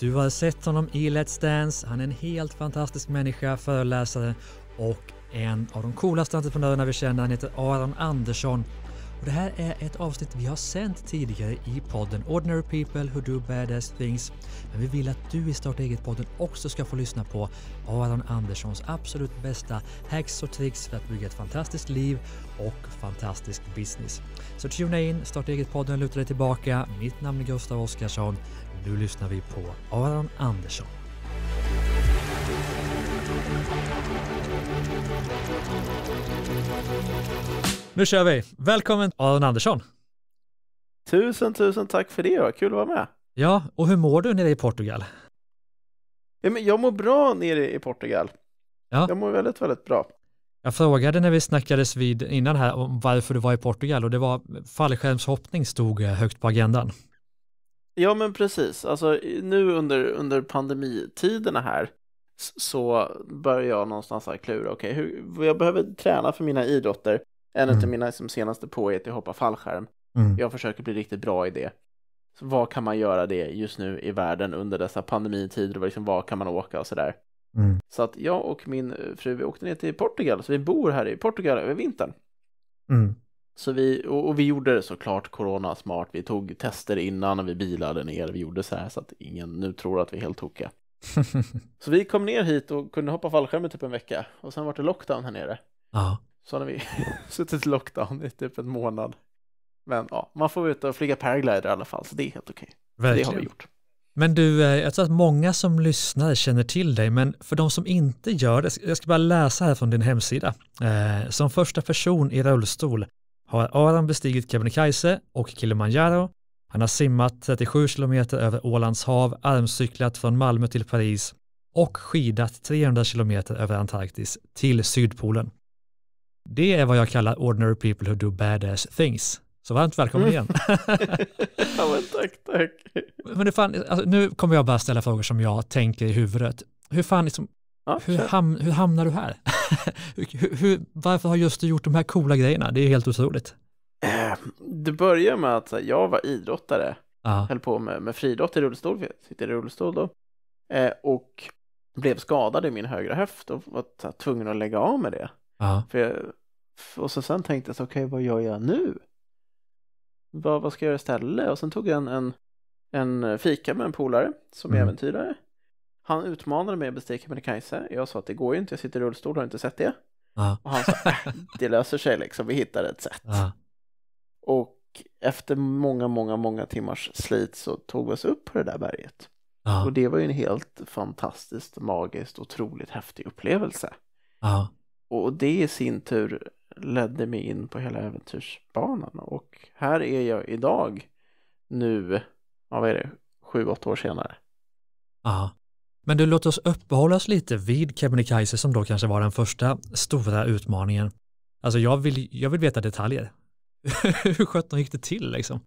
Du har sett honom i Let's Dance. Han är en helt fantastisk människa, föreläsare och en av de coolaste entreprenörerna vi känner. Han heter Aron Andersson. Och det här är ett avsnitt vi har sänt tidigare i podden Ordinary People Who Do Badass Things. Men vi vill att du i Starta Eget-podden också ska få lyssna på Aron Anderssons absolut bästa hacks och tricks för att bygga ett fantastiskt liv och fantastisk business. Så tuna in, Starta Eget-podden lutar dig tillbaka. Mitt namn är Gustav Oskarsson. Nu lyssnar vi på Aron Andersson. Nu kör vi! Välkommen Aron Andersson! Tusen, tusen tack för det. kul att vara med. Ja, och hur mår du nere i Portugal? jag mår bra nere i Portugal. Ja. Jag mår väldigt, väldigt bra. Jag frågade när vi snackades vid innan här om varför du var i Portugal och det var fallskärmshoppning stod högt på agendan. Ja, men precis. Alltså, nu under, under pandemitiderna här så börjar jag någonstans här klura. okay, hur, jag behöver träna för mina idrotter. En mm. av mina som liksom, senaste påhet är att hoppa fallskärm. Mm. Jag försöker bli riktigt bra i det. Så vad kan man göra det just nu i världen under dessa pandemitider? liksom, vad kan man åka och sådär? Mm. Så att jag och min eh, fru, vi åkte ner till Portugal. Så vi bor här i Portugal över vintern. Mm. Så vi, och, och vi gjorde det såklart corona smart. Vi tog tester innan och vi bilade ner. Vi gjorde så här så att ingen nu tror att vi är helt tokiga. så vi kom ner hit och kunde hoppa fallskärm i typ en vecka och sen var det lockdown här nere. Ja. Så har vi suttit lockdown i typ en månad. Men ja, man får ut och flyga paraglider i alla fall, så det är helt okej. Okay. Det har vi gjort. Men du, eh, jag tror att många som lyssnar känner till dig, men för de som inte gör det, jag ska bara läsa här från din hemsida. Eh, som första person i rullstol har Aron bestigit Kebnekaise och Kilimanjaro. Han har simmat 37 kilometer över Ålands hav, armcyklat från Malmö till Paris och skidat 300 kilometer över Antarktis till Sydpolen. Det är vad jag kallar ordinary people who do badass things. Så varmt välkommen igen. ja, men tack, tack. Men det fan, alltså, nu kommer jag bara ställa frågor som jag tänker i huvudet. Hur fan, liksom, Ja, hur, ham hur, hamnar du här? hur, hur, varför har just du gjort de här coola grejerna? Det är helt otroligt. Ehm, det börjar med att jag var idrottare, Aha. höll på med, med friidrott i rullstol, jag sitter i rullstol då, eh, och blev skadad i min högra höft och var tvungen att lägga av med det. Jag, och så sen tänkte jag, okej okay, vad gör jag nu? Vad, vad ska jag göra istället? Och sen tog jag en, en, en fika med en polare som är mm. äventyrare han utmanade mig att bestiga Kebnekaise. Jag sa att det går ju inte, jag sitter i rullstol, har inte sett det. Ah. Och han sa, äh, det löser sig liksom, vi hittar ett sätt. Ah. Och efter många, många, många timmars slit så tog vi oss upp på det där berget. Ah. Och det var ju en helt fantastiskt, magiskt, otroligt häftig upplevelse. Och det i sin tur ledde mig in på hela äventyrsbanan. Och här är jag idag, nu, ja, vad är det, sju, åtta år senare. Ja. Men du, låt oss uppehålla oss lite vid Kebnekaise som då kanske var den första stora utmaningen. Alltså jag vill, jag vill veta detaljer. Hur sjutton gick det till liksom?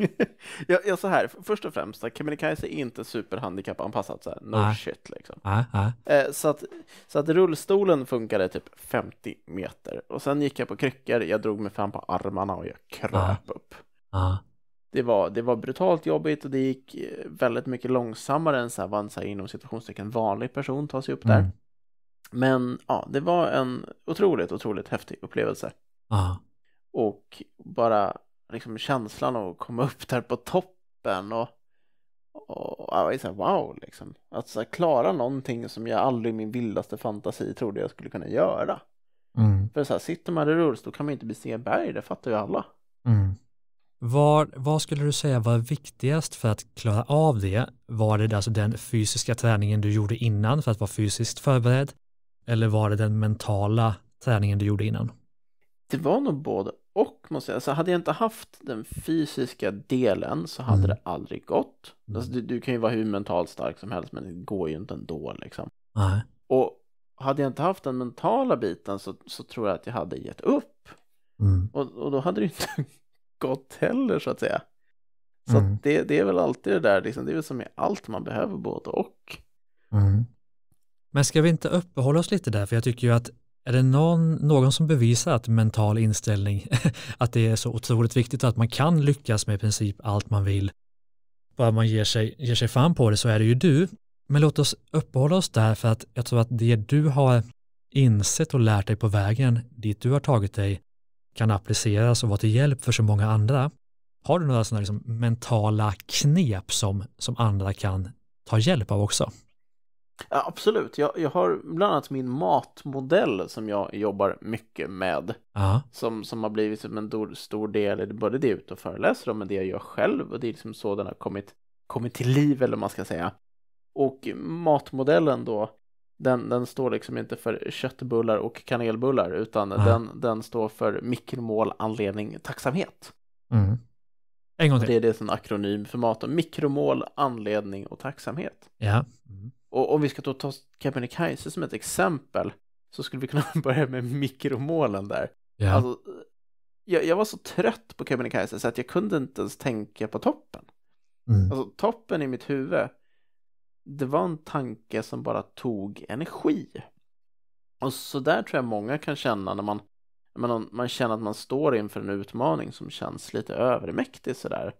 ja, ja, så här, först och främst, Kebnekaise är inte superhandikappanpassat, så här, no ah. shit liksom. Ah, ah. så, att, så att rullstolen funkade typ 50 meter och sen gick jag på kryckor, jag drog mig fram på armarna och jag kröp upp det var, det var brutalt jobbigt och det gick eh, väldigt mycket långsammare än så här, vad en så här, inom situationstecken vanlig person tar sig upp där. Mm. Men ja, det var en otroligt, otroligt häftig upplevelse. Aha. Och bara liksom känslan av att komma upp där på toppen och, och jag var så här, wow liksom. Att så här, klara någonting som jag aldrig i min vildaste fantasi trodde jag skulle kunna göra. Mm. För så här, sitter man i rullstol kan man inte bestiga berg, det fattar ju alla. Mm. Var, vad skulle du säga var viktigast för att klara av det? Var det alltså den fysiska träningen du gjorde innan för att vara fysiskt förberedd? Eller var det den mentala träningen du gjorde innan? Det var nog både och måste jag säga. alltså, hade jag inte haft den fysiska delen så hade mm. det aldrig gått. Mm. Alltså, du, du, kan ju vara hur mentalt stark som helst men det går ju inte ändå liksom. Nej. Och hade jag inte haft den mentala biten så, så tror jag att jag hade gett upp. Mm. Och, och, då hade det inte gott heller så att säga. Så mm. att det, det, är väl alltid det där, liksom, det är väl som i allt man behöver både och. Mm. Men ska vi inte uppehålla oss lite där, för jag tycker ju att är det någon, någon som bevisar att mental inställning, att det är så otroligt viktigt att man kan lyckas med i princip allt man vill, bara man ger sig, ger sig fan på det så är det ju du. Men låt oss uppehålla oss där för att jag tror att det du har insett och lärt dig på vägen dit du har tagit dig kan appliceras och vara till hjälp för så många andra. Har du några sådana liksom mentala knep som, som andra kan ta hjälp av också? Ja, absolut, jag, jag har bland annat min matmodell som jag jobbar mycket med. Som, som har blivit en stor del, både det jag är ute och föreläser om, men det jag gör själv och det är liksom så den har kommit, kommit till liv eller vad man ska säga. Och matmodellen då den, den står liksom inte för köttbullar och kanelbullar utan ah. den, den står för mikromål, anledning, tacksamhet. Mm. En gång till. Det är det som är akronym för maten. Mikromål, anledning och tacksamhet. Ja. Mm. Och om vi ska då ta Kebnekaise som ett exempel så skulle vi kunna börja med mikromålen där. Ja. Alltså, jag, jag var så trött på Kebnekaise så att jag kunde inte ens tänka på toppen. Mm. Alltså toppen i mitt huvud det var en tanke som bara tog energi. Och så där tror jag många kan känna när man, man, man känner att man står inför en utmaning som känns lite övermäktig sådär.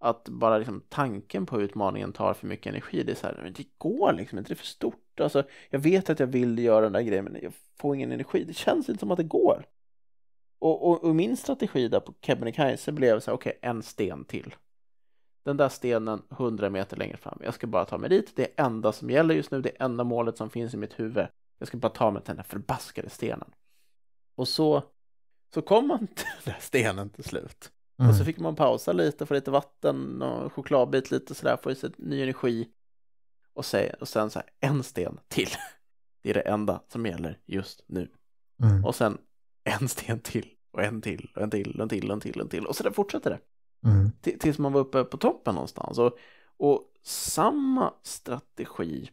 Att bara liksom tanken på utmaningen tar för mycket energi. Det är så här, det går liksom inte, det är för stort. Alltså, jag vet att jag vill göra den där grejen men jag får ingen energi. Det känns inte som att det går. Och, och, och min strategi där på Kebnekaise blev så här, okej, okay, en sten till den där stenen 100 meter längre fram. Jag ska bara ta mig dit. Det är enda som gäller just nu. Det enda målet som finns i mitt huvud. Jag ska bara ta mig till den där förbaskade stenen. Och så, så kom man till den där stenen till slut. Mm. Och så mm. fick man pausa lite, få lite vatten och chokladbit lite sådär, få i sig ny energi. Och, se, och sen så här, en sten till. Det är det enda som gäller just nu. Mm. Och sen en sten till och en till och en till och en till och en till och en till och så där fortsätter det. Mm. Tills man var uppe på toppen någonstans. Och, och samma strategi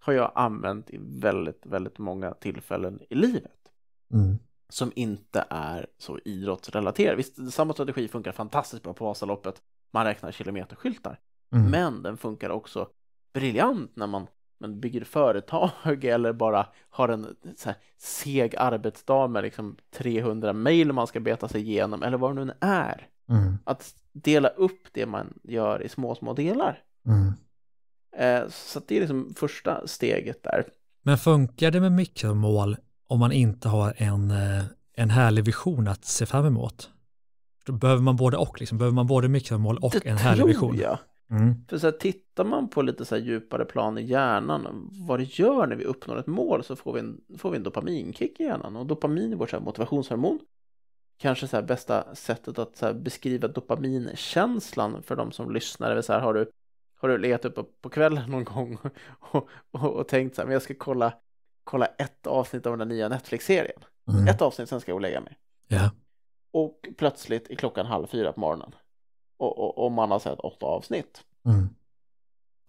har jag använt i väldigt, väldigt många tillfällen i livet. Mm. Som inte är så idrottsrelaterad. Visst, samma strategi funkar fantastiskt bra på Vasaloppet. Man räknar kilometerskyltar. Mm. Men den funkar också briljant när man men bygger företag eller bara har en så här, seg arbetsdag med liksom 300 mejl man ska beta sig igenom eller vad det nu är. Mm. Att dela upp det man gör i små, små delar. Mm. Eh, så det är liksom första steget där. Men funkar det med mikromål om man inte har en, eh, en härlig vision att se fram emot? Då behöver man både och, liksom. behöver man både mikromål och det en härlig vision? Det tror jag. Mm. För så här, tittar man på lite så här djupare plan i hjärnan, vad det gör när vi uppnår ett mål så får vi en, får vi en dopaminkick i hjärnan. Och dopamin är vårt så här motivationshormon kanske så bästa sättet att så beskriva dopaminkänslan för de som lyssnar. så här, har, du, har du legat uppe på kvällen någon gång och, och, och tänkt så här, men jag ska kolla, kolla ett avsnitt av den nya Netflix-serien. Mm. Ett avsnitt, sen ska jag gå och lägga mig. Ja. Och plötsligt är klockan halv fyra på morgonen. Och, och, och man har sett åtta avsnitt. Mm.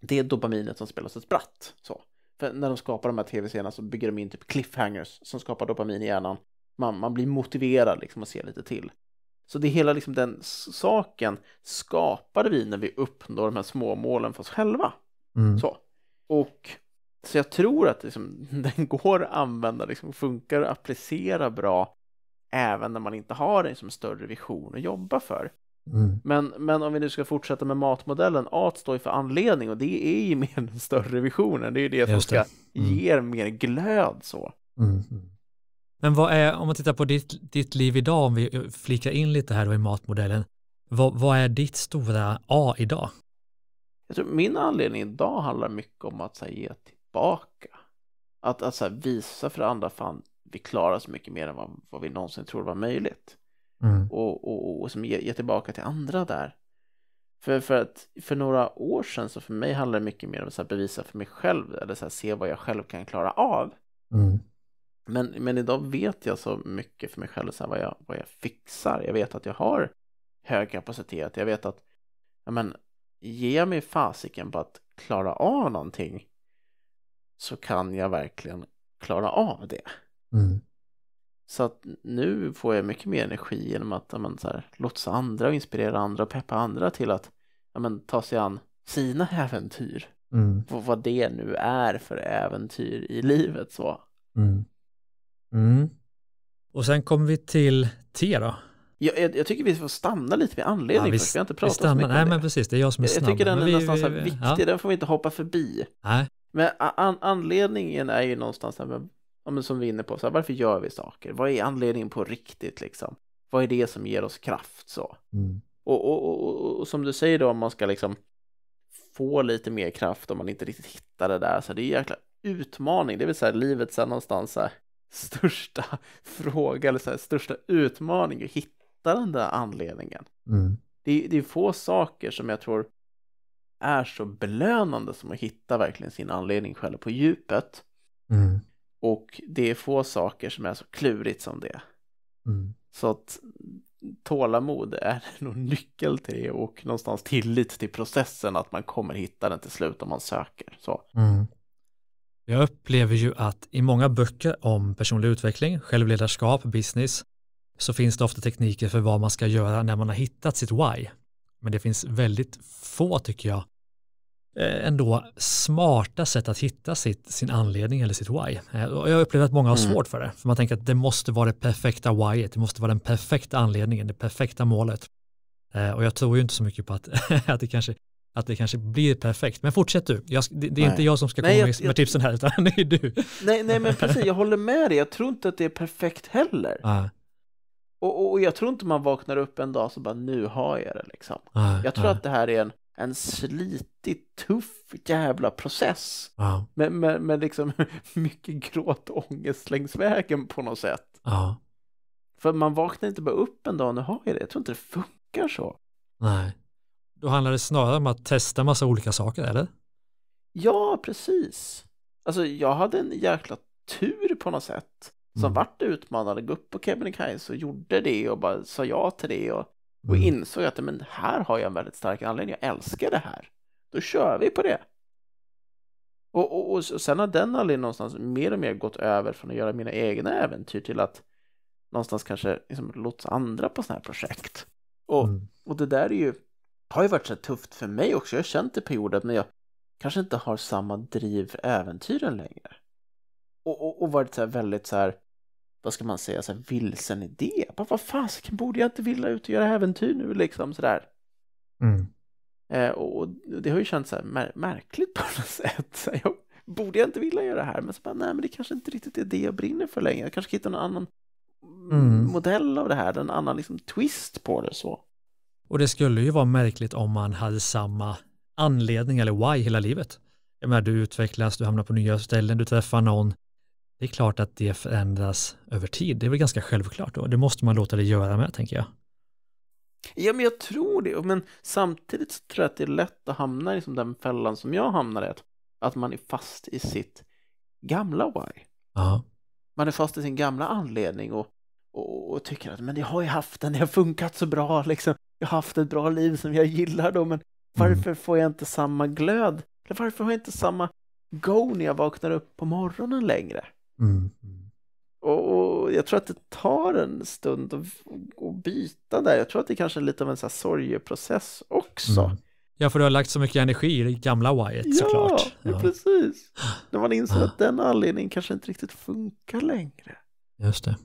Det är dopaminet som spelas ett spratt. Så. För när de skapar de här tv-serierna så bygger de in typ cliffhangers som skapar dopamin i hjärnan man, man blir motiverad liksom att se lite till. Så det hela liksom den saken skapade vi när vi uppnår de här små målen för oss själva. Mm. Så. Och så jag tror att liksom, den går att använda, liksom, funkar att applicera bra även när man inte har en liksom, större vision att jobba för. Mm. Men, men om vi nu ska fortsätta med matmodellen, A står ju för anledning och det är ju mer den större visionen, det är ju det som Just ska Mm. ge mer glöd så. Mm. mm. Men vad är, om man tittar på ditt, ditt liv idag, om vi flikar in lite här då i matmodellen, vad, vad är ditt stora A idag? Jag tror min anledning idag handlar mycket om att här, ge tillbaka. Att, att här, visa för andra, fan, vi klarar så mycket mer än vad, vad vi någonsin tror var möjligt. Mm. Och, och, och, och, som ge, ge tillbaka till andra där. För, för, att för några år sedan så för mig handlade det mycket mer om att bevisa för mig själv eller så här, se vad jag själv kan klara av. Mm. Men, men idag vet jag så mycket för mig själv så här, vad, jag, vad jag fixar. Jag vet att jag har hög kapacitet. Jag vet att ja, men, ge mig fasiken på att klara av någonting så kan jag verkligen klara av det. Mm. Så att nu får jag mycket mer energi genom att ja, så här, lotsa andra och inspirera andra och peppa andra till att ja, men, ta sig an sina äventyr. Mm. Vad det nu är för äventyr i livet så. Mm. Mm. Och sen kommer vi till T då. Jag, jag, jag, tycker vi får stanna lite vid anledning. ja, vi, vi har inte pratat så mycket om nej, det. men precis, det är jag som är snabb. Jag tycker den är vi, någonstans vi, vi, viktig, ja. den får vi inte hoppa förbi. Nej. Men an, anledningen är ju någonstans, här, som vi är inne på, så här, varför gör vi saker? Vad är anledningen på riktigt liksom? Vad är det som ger oss kraft så? Mm. Och, och, och, och, som du säger då, om man ska liksom få lite mer kraft om man inte riktigt hittar det där, så det är en jäkla utmaning, det vill säga livet sen någonstans här, största fråga eller så här, största utmaning att hitta den där anledningen. Mm. Det, det är få saker som jag tror är så belönande som att hitta verkligen sin anledning själv på djupet. Mm. Och det är få saker som är så klurigt som det. Mm. Så att tålamod är nog nyckel till det och någonstans tillit till processen att man kommer hitta den till slut om man söker. Så. Mm. Jag upplever ju att i många böcker om personlig utveckling, självledarskap, business, så finns det ofta tekniker för vad man ska göra när man har hittat sitt why. Men det finns väldigt få, tycker jag, eh, ändå smarta sätt att hitta sitt, sin anledning eller sitt why. Eh, jag upplever att många har mm. svårt för det. För man tänker att det måste vara det perfekta whyet, det måste vara den perfekta anledningen, det perfekta målet. Eh, och jag tror ju inte så mycket på att, att det kanske att det kanske blir perfekt. Men fortsätt du, jag, det, det, är nej. inte jag som ska komma jag, med, jag, tipsen här, utan det är du. Nej, nej, men precis, jag håller med dig, jag tror inte att det är perfekt heller. Ah. Och, och, och, jag tror inte man vaknar upp en dag så bara nu har jag det liksom. Ah, jag tror ah. att det här är en, en slitig, tuff jävla process. Ah. Med, med, med liksom mycket gråt och ångest längs vägen på något sätt. Ah. För man vaknar inte bara upp en dag, nu har jag det. Jag tror inte det funkar så. Nej. Då handlar det snarare om att testa massa olika saker, eller? Ja, precis. Alltså, jag hade en jäkla tur på något sätt som mm. vart utmanande gå upp på Kebnekaise och gjorde det och bara sa ja till det och, och mm. insåg att men här har jag en väldigt stark anledning, jag älskar det här. Då kör vi på det. Och, och, och, sen har den anledningen någonstans mer och mer gått över från att göra mina egna äventyr till att någonstans kanske liksom låta andra på sådana här projekt. Och, mm. och det där är ju har ju varit så tufft för mig också. Jag har känt det perioder när jag kanske inte har samma driv för äventyren längre. Och, och, och varit så väldigt så här, vad ska man säga, så här vilsen idé. Bara, vad fasiken, borde jag inte vilja ut och göra äventyr nu liksom sådär? Mm. Eh, och, och, det har ju känts så här mär märkligt på något sätt. Så jag, borde jag inte vilja göra det här? Men så bara, nej, men det kanske inte riktigt är det jag brinner för längre. Jag kanske hittar någon annan mm. modell av det här, en annan liksom twist på det så. Och det skulle ju vara märkligt om man hade samma anledning eller why hela livet. Jag menar, du utvecklas, du hamnar på nya ställen, du träffar någon. Det är klart att det förändras över tid. Det är väl ganska självklart och det måste man låta det göra med, tänker jag. Ja, men jag tror det. Men samtidigt så tror jag att det är lätt att hamna i liksom den fällan som jag hamnade i. Att man är fast i sitt gamla why. Aha. Man är fast i sin gamla anledning och, och, och, tycker att men jag har ju haft den, det har funkat så bra liksom jag har haft ett bra liv som jag gillar då, men mm. varför får jag inte samma glöd? Eller varför har jag inte samma go när jag vaknar upp på morgonen längre? Mm. Och, och, jag tror att det tar en stund att, byta där. Jag tror att det kanske är lite av en så här sorgeprocess också. Mm. Ja, för du har lagt så mycket energi i det gamla Wyatt ja, såklart. Ja, precis. När man inser att den anledningen kanske inte riktigt funkar längre. Just det.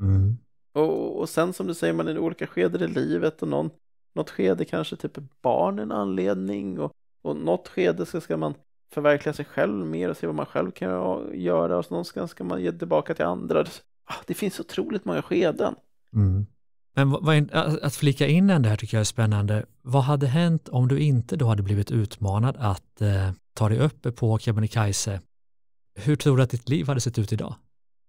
Mm. Och, och sen som du säger, man är i olika skeden i livet och någon, något skede kanske typ barn en anledning och, och något skede så ska man förverkliga sig själv mer och se vad man själv kan göra och så någonstans ska man ge tillbaka till andra. Ah, det finns otroligt många skeden. Mm. Men vad, att flika in en där tycker jag är spännande. Vad hade hänt om du inte då hade blivit utmanad att eh, ta dig upp på Kebnekaise? Hur tror du att ditt liv hade sett ut idag?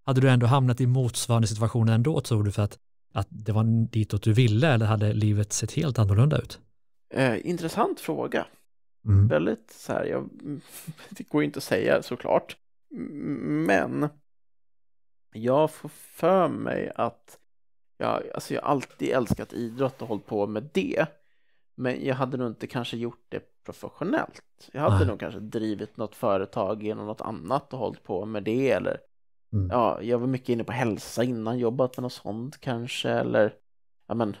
hade du ändå hamnat i motsvarande situation ändå tror du för att, att det var ditåt du ville eller hade livet sett helt annorlunda ut? Eh, intressant fråga. Mm. Väldigt så här, jag, det går ju inte att säga såklart. Men jag får för mig att jag, alltså jag alltid älskat idrott och hållit på med det. Men jag hade nog inte kanske gjort det professionellt. Jag hade Nej. nog kanske drivit något företag genom något annat och hållit på med det eller Mm. Ja, jag var mycket inne på hälsa innan, jobbat med något sånt kanske eller ja men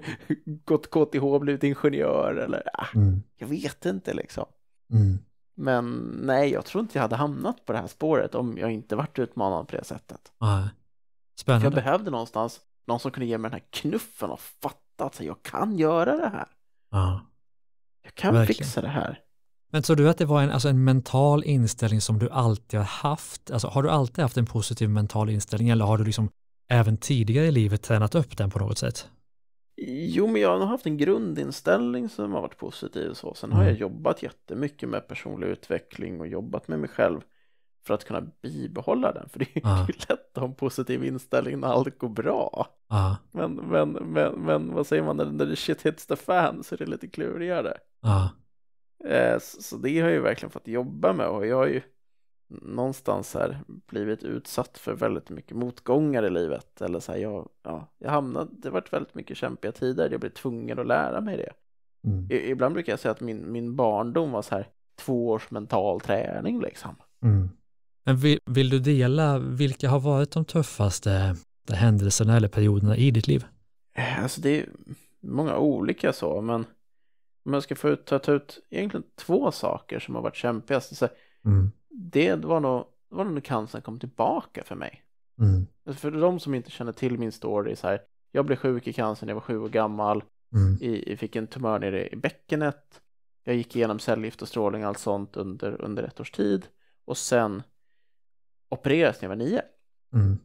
gått KTH, och blivit ingenjör eller ja, ah, mm. jag vet inte liksom. Mm. Men nej, jag tror inte jag hade hamnat på det här spåret om jag inte varit utmanad på det sättet. Spännande. jag behövde någonstans någon som kunde ge mig den här knuffen och fatta att jag kan göra det här. Ja. Jag kan Verkligen. fixa det här. Men tror du att det var en, alltså en mental inställning som du alltid har haft? Alltså, har du alltid haft en positiv mental inställning eller har du liksom även tidigare i livet tränat upp den på något sätt? Jo, men jag har haft en grundinställning som har varit positiv. Så. Sen har jag mm. jobbat jättemycket med personlig utveckling och jobbat med mig själv för att kunna bibehålla den. För det är ju ah. lätt att ha en positiv inställning när allt går bra. Ah. Men, men, men, men vad säger man, när, när shit hits the fan så är det lite klurigare. Ah. Eh, så det har jag ju verkligen fått jobba med och jag har ju någonstans här blivit utsatt för väldigt mycket motgångar i livet. Eller så här, jag, ja, jag hamnade, det har varit väldigt mycket kämpiga tider, jag blev tvungen att lära mig det. Mm. ibland brukar jag säga att min, min barndom var så här två års mental träning liksom. Mm. Men vill, vill, du dela, vilka har varit de tuffaste eh, händelserna eller perioderna i ditt liv? Eh, alltså det är många olika så, men om jag ska få ut, ta ut egentligen två saker som har varit kämpigast. Så, mm. Det var nog, var nog när cancern kom tillbaka för mig. Mm. Alltså för de som inte känner till min story, så här, jag blev sjuk i cancer när jag var sju år gammal, mm. i, fick en tumör nere i bäckenet, jag gick igenom cellgift och strålning och allt sånt under, under ett års tid och sen opererades när jag var nio. Mm.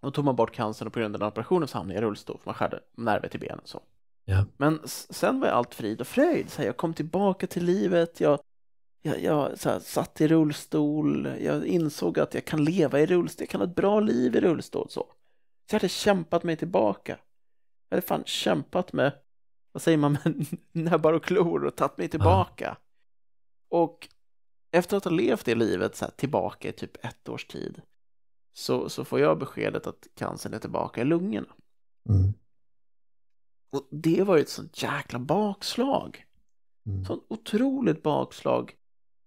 Och tog man bort cancern och på grund av den operationen så hamnade jag i rullstol, för man skärde nerver till benen så. Ja. Men sen var allt frid och fröjd. Så här, jag kom tillbaka till livet. Jag, jag, jag här, satt i rullstol. Jag insåg att jag kan leva i rullstol. Jag kan ha ett bra liv i rullstol. Så, så jag hade kämpat mig tillbaka. Jag hade fan kämpat med, vad säger man, med näbbar och klor och tagit mig tillbaka. Ja. Och efter att ha levt det livet så här, tillbaka i typ ett års tid så, så får jag beskedet att cancern är tillbaka i lungorna. Mm. Och det var ju ett sånt jäkla bakslag. Mm. Sånt otroligt bakslag.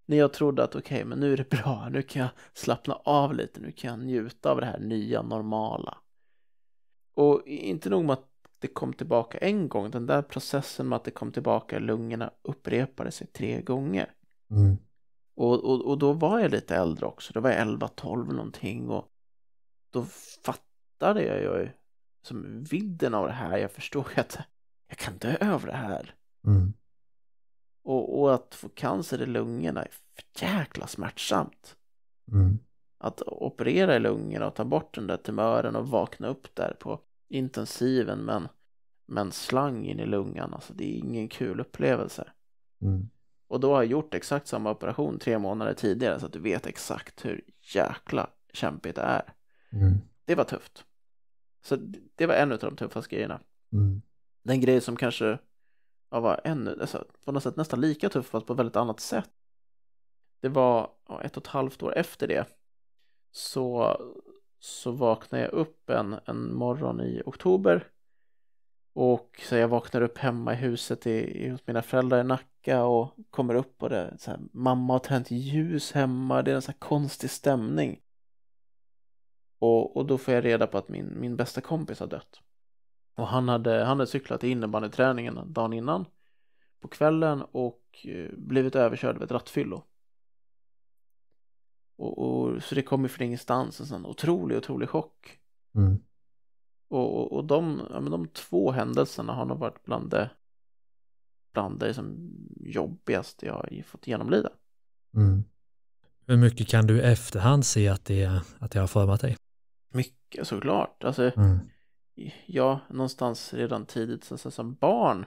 När jag trodde att okej, okay, men nu är det bra, nu kan jag slappna av lite, nu kan jag njuta av det här nya normala. Och inte nog med att det kom tillbaka en gång, den där processen med att det kom tillbaka i lungorna upprepade sig tre gånger. Mm. Och, och, och då var jag lite äldre också, då var jag 11-12 någonting och då fattade jag ju som vidden av det här. Jag förstår ju att jag kan dö av det här. Mm. Och, och, att få cancer i lungorna är för jäkla smärtsamt. Mm. Att operera i lungorna och ta bort den där tumören och vakna upp där på intensiven men men slang in i lungan, alltså det är ingen kul upplevelse. Mm. Och då har jag gjort exakt samma operation tre månader tidigare så att du vet exakt hur jäkla kämpigt det är. Mm. Det var tufft. Så det var en av de tuffaste grejerna. Mm. Den grej som kanske ja, var ännu, alltså, på något sätt nästan lika tuff fast på ett väldigt annat sätt. Det var ja, ett och ett halvt år efter det så, så vaknade jag upp en, en morgon i oktober och så jag vaknar upp hemma i huset i, i, hos mina föräldrar i Nacka och kommer upp och det så här, mamma har tänt ljus hemma, det är en så här konstig stämning. Och, och då får jag reda på att min, min bästa kompis har dött. Och han hade, han hade cyklat till innebandyträningen dagen innan på kvällen och eh, blivit överkörd av ett rattfyllo. Och, och, så det kom ju från ingenstans en sån otrolig, otrolig chock. Mm. Och, och, och de, ja, men de två händelserna har nog varit bland det, bland det liksom jobbigaste jag fått genomlida. Mm. Hur mycket kan du i efterhand se att det, att det har format dig? Mycket såklart. Alltså, mm. ja, någonstans redan tidigt så, så, som barn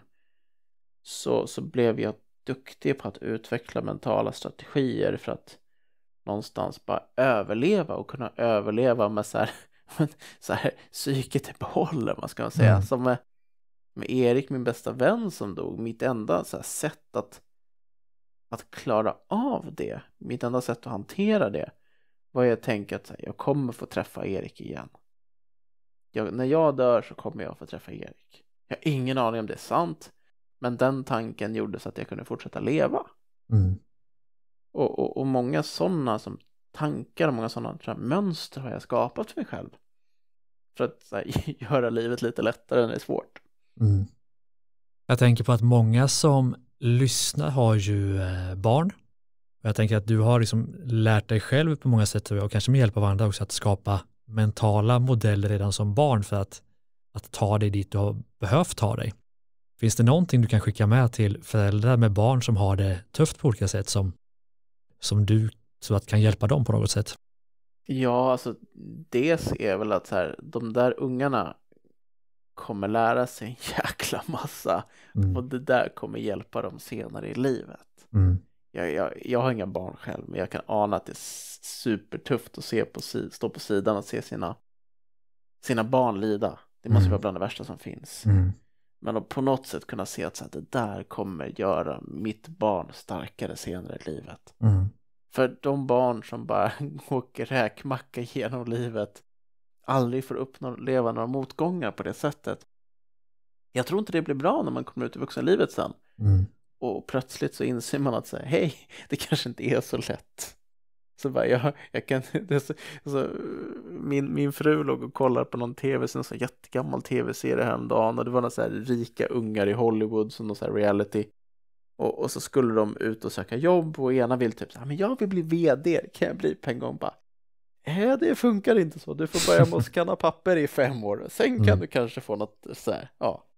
så, så blev jag duktig på att utveckla mentala strategier för att någonstans bara överleva och kunna överleva med så här, så här psyket i behåll, man ska säga. Mm. Som med, med Erik, min bästa vän som dog, mitt enda så sätt att, att klara av det, mitt enda sätt att hantera det vad jag tänker att jag kommer få träffa Erik igen. Jag, när jag dör så kommer jag få träffa Erik. Jag har ingen aning om det är sant. Men den tanken gjorde så att jag kunde fortsätta leva. Mm. Och, och, och, många sådana som tankar och många sådana mönster har jag skapat för mig själv. För att här, göra livet lite lättare när det är svårt. Mm. Jag tänker på att många som lyssnar har ju eh, barn och jag tänker att du har liksom lärt dig själv på många sätt och kanske med hjälp av andra också att skapa mentala modeller redan som barn för att, att ta dig dit du har behövt ta dig. Finns det någonting du kan skicka med till föräldrar med barn som har det tufft på olika sätt som, som du så att kan hjälpa dem på något sätt? Ja, alltså dels är väl att så här, de där ungarna kommer lära sig en jäkla massa mm. och det där kommer hjälpa dem senare i livet. Mm jag, jag, jag har inga barn själv, men jag kan ana att det är supertufft att se på, stå på sidan och se sina, sina barn lida. Det måste mm. vara bland det värsta som finns. Mm. Men att på något sätt kunna se att så att det där kommer göra mitt barn starkare senare i livet. Mm. För de barn som bara åker räkmacka genom livet aldrig får uppleva några motgångar på det sättet. Jag tror inte det blir bra när man kommer ut i vuxenlivet sen. Mm och plötsligt så inser man att säga, hej, det kanske inte är så lätt. Så bara, jag, jag kan, så, så, min, min fru låg och kollade på någon tv, så en jättegammal tv-serie häromdagen och det var några så här rika ungar i Hollywood som någon så här reality. Och, och, så skulle de ut och söka jobb och ena vill typ så här, men jag vill bli vd, kan jag bli på en gång? Bara, Nej, äh, det funkar inte så. Du får börja med att skanna papper i fem år. Sen kan mm. du kanske få något så här, ja.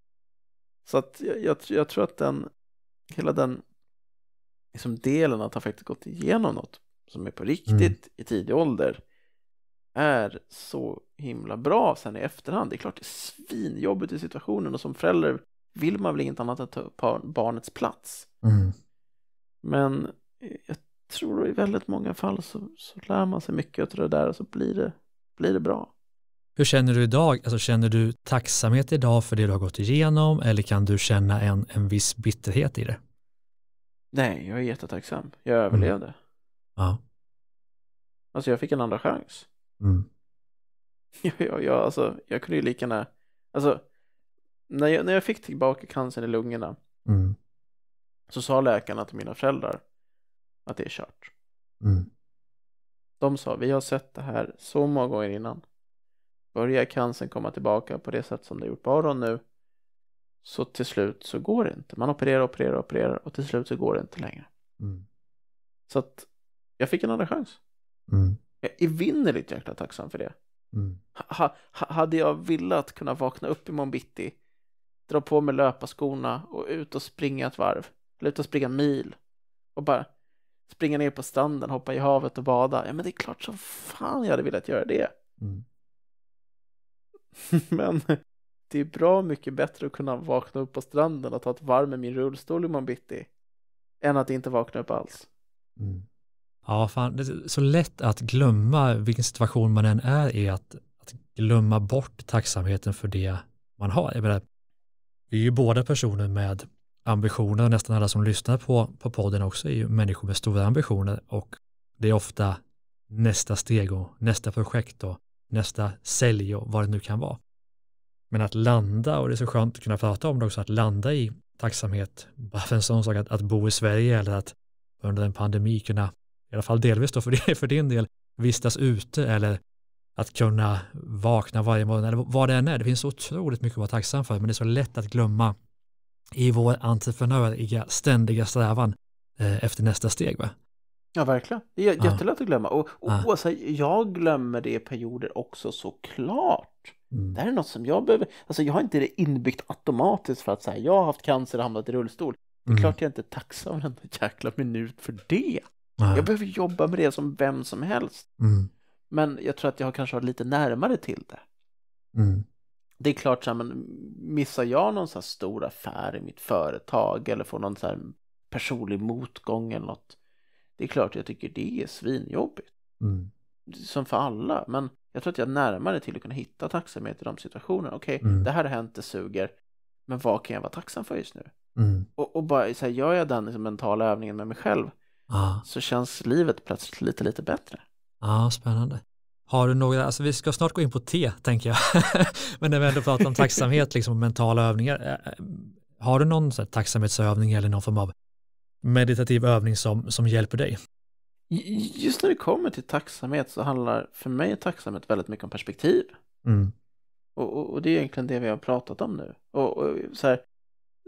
Så att jag, jag, jag tror att den, hela den liksom delen att ha faktiskt gått igenom något som är på mm. riktigt mm. i tidig ålder är så himla bra sen i efterhand. Det är klart det är svinjobbigt i situationen och som förälder vill man väl inget annat än ta upp barnets plats. Mm. Men jag tror i väldigt många fall så, så lär man sig mycket av det där och så blir det, blir det bra. Hur känner du idag? Alltså, känner du tacksamhet idag för det du har gått igenom eller kan du känna en, en viss bitterhet i det? Nej, jag är jättetacksam. Jag mm. överlevde. Mm. Ja. Alltså jag fick en andra chans. Mm. Jag, jag, jag, alltså, jag kunde ju lika gärna, alltså när jag, när jag fick tillbaka cancern i lungorna mm. så sa läkarna till mina föräldrar att det är kört. Mm. De sa, vi har sett det här så många gånger innan börjar cancern komma tillbaka på det sätt som det gjort på Aron nu så till slut så går det inte. Man opererar, opererar, opererar och till slut så går det inte längre. Mm. Så att jag fick en andra chans. Mm. Jag är evinnerligt jäkla tacksam för det. Mm. Ha, ha, hade jag velat kunna vakna upp i morgon bitti, dra på mig löparskorna och ut och springa ett varv, eller ut och springa en mil och bara springa ner på stranden, hoppa i havet och bada. Ja, men det är klart som fan jag hade velat göra det. Mm. Men det är bra mycket bättre att kunna vakna upp på stranden och ta ett varv med min rullstol i morgon bitti än att inte vakna upp alls. Mm. Ja, fan, det är så lätt att glömma vilken situation man än är i, att, att glömma bort tacksamheten för det man har. Jag menar, vi är ju båda personer med ambitioner och nästan alla som lyssnar på, på podden också är ju människor med stora ambitioner och det är ofta nästa steg och nästa projekt och nästa sälj och vad det nu kan vara. Men att landa, och det är så skönt att kunna prata om det också, att landa i tacksamhet, bara för en sån sak att, att bo i Sverige eller att under en pandemi kunna, i alla fall delvis då för, för din del, vistas ute eller att kunna vakna varje morgon eller vad det än är. Det finns så otroligt mycket att vara tacksam för, men det är så lätt att glömma i vår entreprenöriga ständiga strävan eh, efter nästa steg. Va? Ja, verkligen. Det är jättelätt att glömma. Och, och ja. Alltså, jag glömmer det i perioder också såklart. Mm. Det här är något som jag behöver, alltså jag har inte det inbyggt automatiskt för att säga jag har haft cancer och hamnat i rullstol. Det är mm. klart jag inte är tacksam en jäkla minut för det. Nej. Jag behöver jobba med det som vem som helst. Mm. Men jag tror att jag kanske har lite närmare till det. Mm. Det är klart, så här, men missar jag någon så här stor affär i mitt företag eller får någon så här personlig motgång eller något, det är klart jag tycker det är svinjobbigt. Mm. Som för alla, men jag tror att jag är närmare till att kunna hitta tacksamhet i de situationerna. Okej, okay, mm. det här har hänt, det suger, men vad kan jag vara tacksam för just nu? Mm. Och, och, bara så här, gör jag den liksom, mentala övningen med mig själv ah. så känns livet plötsligt lite, lite bättre. Ja, ah, spännande. Har du några, alltså vi ska snart gå in på te tänker jag, men när vi ändå pratar om tacksamhet liksom, och mentala övningar, eh, eh, har du någon så här, tacksamhetsövning eller någon form av meditativ övning som, som hjälper dig? Just när det kommer till tacksamhet så handlar för mig tacksamhet väldigt mycket om perspektiv. Mm. Och, och, och, det är egentligen det vi har pratat om nu. Och, och så här,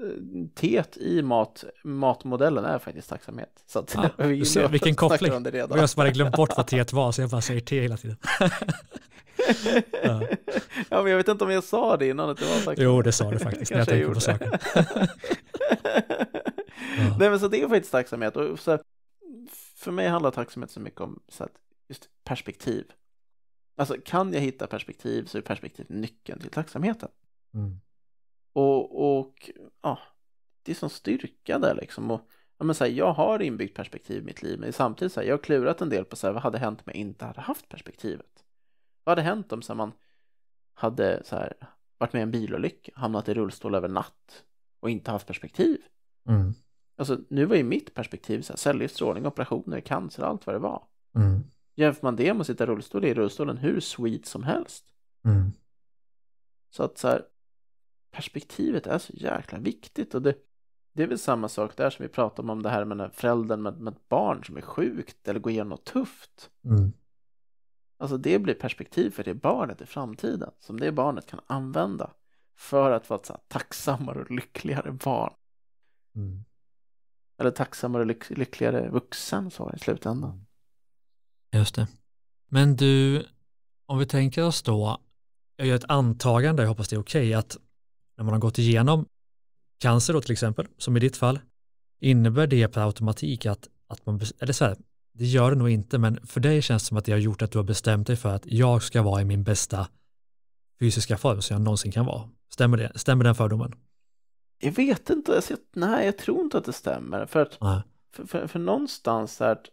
eh, teet i mat, matmodellen är faktiskt tacksamhet. Så att, ja, vi ser, vilken koppling. det redan. Jag har bara glömt bort vad teet var, så jag bara säger te hela tiden. ja. ja. men jag vet inte om jag sa det innan att det var Jo, det sa du faktiskt när jag tänkte på saken. Nej men så det är faktiskt tacksamhet och så här, för mig handlar tacksamhet så mycket om så här, just perspektiv. Alltså kan jag hitta perspektiv så är perspektiv nyckeln till tacksamheten. Mm. Och, och ja, det är som styrka där liksom. Och, ja, men så här, jag har inbyggt perspektiv i mitt liv men samtidigt så här, jag har klurat en del på så här, vad hade hänt om jag inte hade haft perspektivet? Vad hade hänt om så här, man hade så här, varit med i en bilolycka, hamnat i rullstol över natt och inte haft perspektiv? Mm. Alltså nu var ju mitt perspektiv så här, cellgiftsstrålning, operationer, cancer, allt vad det var. Mm. Jämför man det med att sitta i rullstol, är rullstolen hur sweet som helst. Mm. Så att så här, perspektivet är så jäkla viktigt och det, det är väl samma sak där som vi pratade om, det här med föräldern med, med ett barn som är sjukt eller går igenom något tufft. Mm. Alltså det blir perspektiv för det barnet i framtiden som det barnet kan använda för att vara ett så här, tacksammare och lyckligare barn. Mm. Eller tacksammare lyck lyckligare vuxen så i slutändan. Just det. Men du, om vi tänker oss då, jag gör ett antagande, jag hoppas det är okej, okay, att när man har gått igenom cancer då till exempel, som i ditt fall, innebär det per automatik att, att man, eller så här, det gör det nog inte, men för dig känns det som att det har gjort att du har bestämt dig för att jag ska vara i min bästa fysiska form som jag någonsin kan vara. Stämmer, det? Stämmer den fördomen? Jag vet inte, alltså, jag, nej jag tror inte att det stämmer. För, att, mm. för, för, för, någonstans är att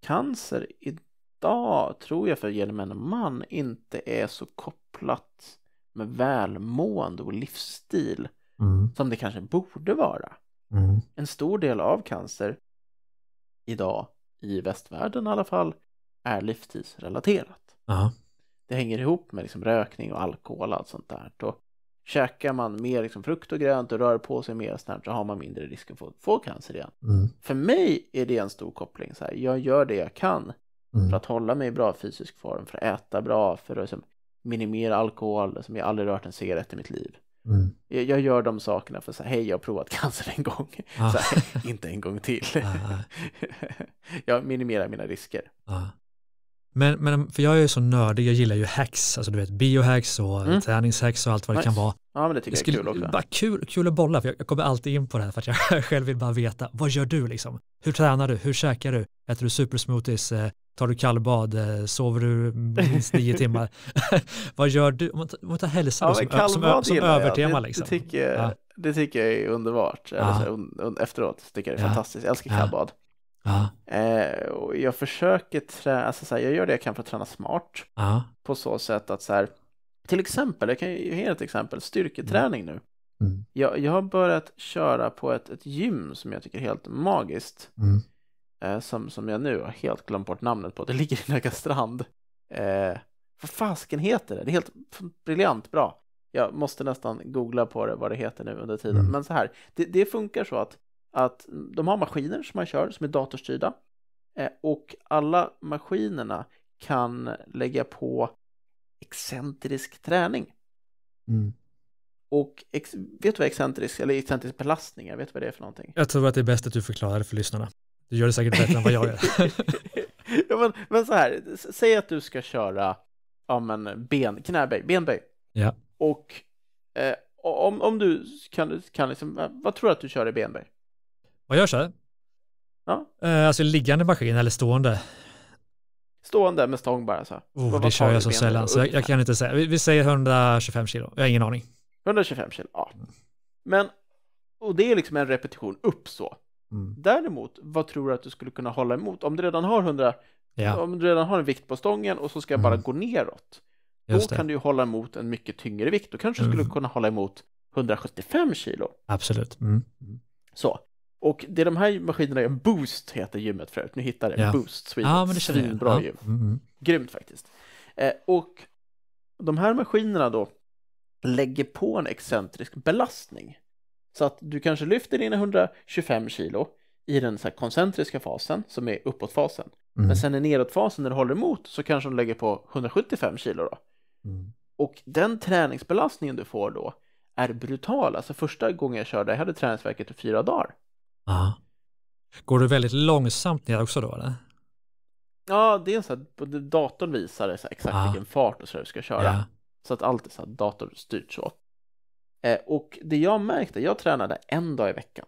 cancer idag tror jag för gemene man inte är så kopplat med välmående och livsstil mm. som det kanske borde vara. Mm. En stor del av cancer idag i västvärlden i alla fall är livstidsrelaterat. Uh -huh. Det hänger ihop med liksom rökning och alkohol och allt sånt där. Och Käkar man mer liksom frukt och grönt och rör på sig mer snabbt så har man mindre risk att få, få cancer igen. Mm. För mig är det en stor koppling. Så här, jag gör det jag kan mm. för att hålla mig i bra fysisk form, för att äta bra, för att liksom minimera alkohol. Som liksom, jag aldrig rört en cigarett i mitt liv. Mm. Jag, jag, gör de sakerna för att säga hej, jag har provat cancer en gång. Ah. Här, inte en gång till. Ah. ah. jag minimerar mina risker. Ah. Men, men för jag är ju så nördig, jag gillar ju hacks, alltså du vet biohacks och mm. träningshacks och allt vad nice. det kan vara. Ja men det tycker det skulle, jag är kul också. Bara kul, kul att bolla, för jag kommer alltid in på det här för att jag själv vill bara veta, vad gör du liksom? Hur tränar du? Hur käkar du? Äter du supersmoothies? Eh, tar du kallbad? Eh, sover du minst nio timmar? vad gör du? Om man tar, hälsa ja, som, som, som, övertema liksom. Det tycker, ja. det tycker jag är underbart. Ja. efteråt tycker jag det är fantastiskt, jag älskar kallbad. Eh, och jag försöker träna, alltså så här, jag gör det jag kan för att träna smart. Ja. På så sätt att så här, till exempel, jag kan ju ge ett exempel, styrketräning mm. nu. Mm. Jag, jag har börjat köra på ett, ett gym som jag tycker är helt magiskt. Mm. Eh, som, som jag nu har helt glömt bort namnet på. Det ligger i Nackastrand. Eh, vad fasken heter det? Det är helt briljant bra. Jag måste nästan googla på det vad det heter nu under tiden. Mm. Men så här, det, det funkar så att att de har maskiner som man kör som är datorstyrda eh, och alla maskinerna kan lägga på excentrisk träning. Mm. Och ex, vet du vad excentrisk, eller excentrisk belastning är? Vet du vad det är för någonting? Jag tror att det är bäst att du förklarar det för lyssnarna. Du gör det säkert bättre än vad jag gör. ja, men, men, så här, säg att du ska köra ja, men ben, knäböj, benböj. Ja. Och eh, om, om du kan, kan liksom, vad tror du att du kör i benböj? Man gör så Ja. Eh, alltså liggande maskin eller stående. Stående med stång bara så. Oh, det kör jag så sällan, så jag, jag, kan inte säga. Vi, vi, säger 125 kilo, jag har ingen aning. 125 kilo, ja. Men, och det är liksom en repetition upp så. Mm. Däremot, vad tror du att du skulle kunna hålla emot? Om du redan har 100, ja. om du redan har en vikt på stången och så ska jag bara mm. gå neråt. Just då det. kan du ju hålla emot en mycket tyngre vikt. Då kanske du mm. skulle kunna hålla emot 175 kilo. Absolut. Mm. Så, och det de här maskinerna gör, Boost heter gymmet förut, nu hittar jag det, ja. Boost Sweden, ja, men det svinbra ja. gym. Mm. Grymt faktiskt. Eh, och de här maskinerna då lägger på en excentrisk belastning. Så att du kanske lyfter dina 125 kilo i den så koncentriska fasen som är uppåtfasen. Mm. Men sen i nedåtfasen när du håller emot så kanske de lägger på 175 kilo då. Mm. Och den träningsbelastningen du får då är brutal. Alltså första gången jag körde, jag hade träningsverket i fyra dagar. Aha. Går du väldigt långsamt ner också då? Eller? Ja, det är så här, datorn visar exakt Aha. vilken fart och så du ska köra. Ja. Så att allt är så här datorstyrt så. Eh, och det jag märkte, jag tränade en dag i veckan.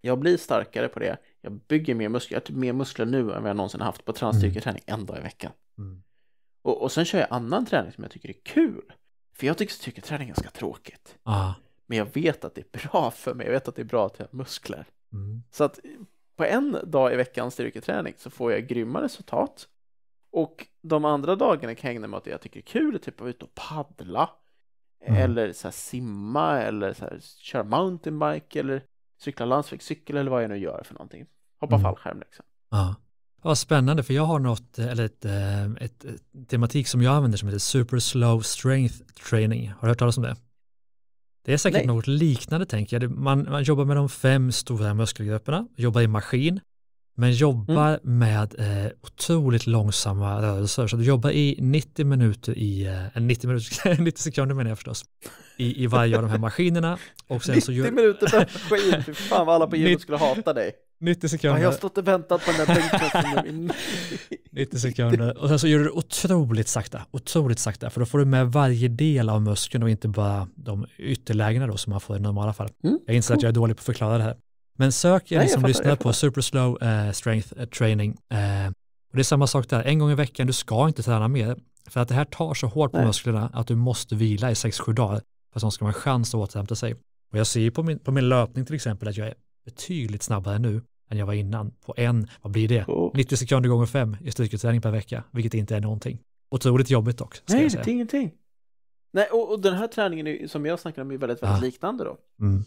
Jag blir starkare på det. Jag bygger mer muskler. Jag har typ mer muskler nu än vad jag någonsin haft på transstyrketräning mm. en dag i veckan. Mm. Och, och sen kör jag annan träning som jag tycker är kul. För jag tycker styrketräning är ganska tråkigt. Aha. Men jag vet att det är bra för mig, jag vet att det är bra att jag har muskler. Mm. Så att på en dag i veckan styrketräning så får jag grymma resultat. Och de andra dagarna kan jag ägna mig åt det jag tycker är kul, typ att vara ute och paddla. Mm. Eller så simma eller så här, köra mountainbike eller cykla landsvägscykel eller vad jag nu gör för någonting. Hoppa mm. fallskärm liksom. Ja. vad spännande för jag har något, eller ett, eh, ett, ett, tematik som jag använder som heter super slow strength training. Har du hört talas om det? Det är säkert Nej. något liknande tänker jag. Man, man jobbar med de fem stora muskelgrupperna, jobbar i maskin, men jobbar mm. med eh, otroligt långsamma rörelser. Så du jobbar i 90 minuter i, eh, 90, minuter, 90 sekunder menar jag förstås, i, i varje av de här maskinerna. Och sen 90 så gör... minuter per maskin, fy fan vad alla på gymmet skulle hata dig. 90 sekunder. Ja, jag har stått och väntat på den där bänkpressen 90 sekunder. Och sen så gör du det otroligt sakta, otroligt sakta, för då får du med varje del av muskeln och inte bara de ytterlägena då som man får i normala fall. Mm, jag inser cool. att jag är dålig på att förklara det här. Men sök, jag som lyssnar på Super Slow eh, Strength eh, Training. Eh, och det är samma sak där, en gång i veckan, du ska inte träna mer. För att det här tar så hårt på Nej. musklerna att du måste vila i 6-7 dagar för att de ska ha en chans att återhämta sig. Och jag ser ju på min, på min löpning till exempel att jag är betydligt snabbare nu än jag var innan på en, vad blir det, oh. 90 sekunder gånger fem i styrketräning per vecka, vilket inte är någonting. Otroligt jobbigt dock. ska Nej, det är ingenting. Nej, och, och, den här träningen är, som jag snackar om är väldigt, väldigt ah. liknande då. Mm.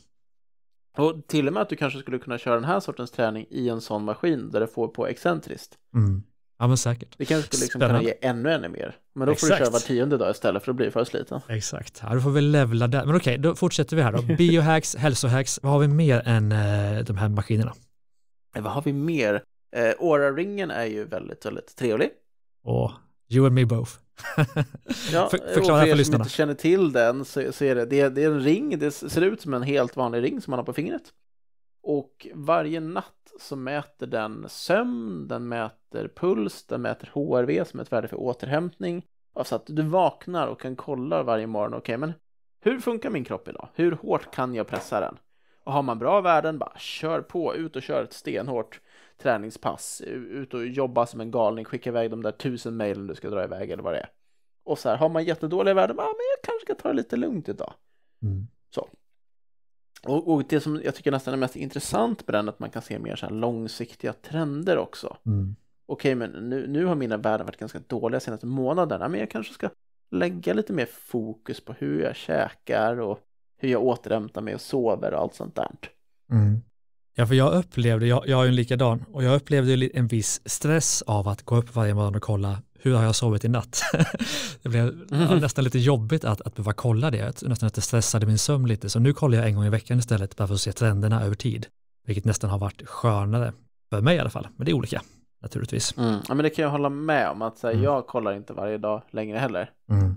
Och till och med att du kanske skulle kunna köra den här sortens träning i en sån maskin där det får på excentriskt. Mm. Ja men säkert. Det kanske skulle liksom kunna ge ännu, ännu mer. Men då får Exakt. du köra var tionde dag istället för att bli för sliten. Exakt, ja, då får vi levla där. Men okej, då fortsätter vi här då. Biohacks, hälsohacks, vad har vi mer än eh, de här maskinerna? Eh, vad har vi mer? Eh, Aura-ringen är ju väldigt, väldigt trevlig. Åh, you and me both. ja, för, förklara för, för lyssnarna. För er som inte känner till den så, så är det, det, det är en ring, det ser ut som en helt vanlig ring som man har på fingret. Och varje natt så mäter den sömn, den mäter puls, den mäter HRV som är ett värde för återhämtning. Alltså att du vaknar och kan kolla varje morgon, okej okay, men hur funkar min kropp idag? Hur hårt kan jag pressa den? Och har man bra värden, bara kör på, ut och kör ett stenhårt träningspass, ut och jobba som en galning, skicka iväg de där tusen mejlen du ska dra iväg eller vad det är. Och så här, har man jättedåliga värden, ja men jag kanske ska ta det lite lugnt idag. Mm. Så. Och, och, det som jag tycker nästan är mest intressant med den att man kan se mer så långsiktiga trender också. Mm. Okej, men nu, nu har mina värden varit ganska dåliga senaste månaderna, men jag kanske ska lägga lite mer fokus på hur jag käkar och hur jag återhämtar mig och sover och allt sånt där. Mm. Ja, för jag upplevde, jag, jag är ju en likadan, och jag upplevde en viss stress av att gå upp varje morgon och kolla hur har jag sovit i natt? det blev mm. ja, nästan lite jobbigt att, att behöva kolla det, nästan att det stressade min sömn lite. Så nu kollar jag en gång i veckan istället bara för att se trenderna över tid, vilket nästan har varit skönare för mig i alla fall, men det är olika naturligtvis. Mm. Ja, men det kan jag hålla med om att här, mm. jag kollar inte varje dag längre heller. Mm.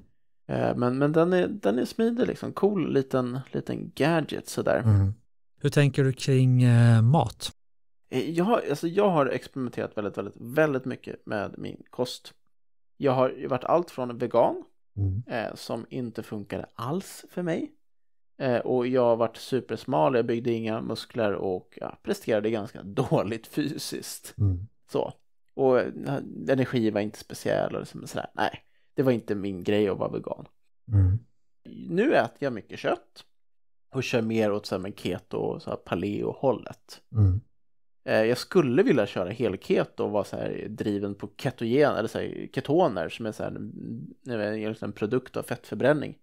Eh, men, men den är, den är smidig liksom, cool liten, liten gadget sådär. Mm. Hur tänker du kring eh, mat? Eh, jag, alltså, jag har experimenterat väldigt, väldigt, väldigt mycket med min kost. Jag har varit allt från vegan, mm. eh, som inte funkade alls för mig. Eh, och jag har varit supersmal, jag byggde inga muskler och ja, presterade ganska dåligt fysiskt. Mm. Så. Och eh, energi var inte speciell och liksom sådär. Nej, det var inte min grej att vara vegan. Mm. Nu äter jag mycket kött och kör mer åt så här, keto och så här paleo-hållet. Mm. Eh, jag skulle vilja köra helket och vara så här driven på ketogen, eller så här, ketoner som är så här, mm, en, liksom en produkt av fettförbränning.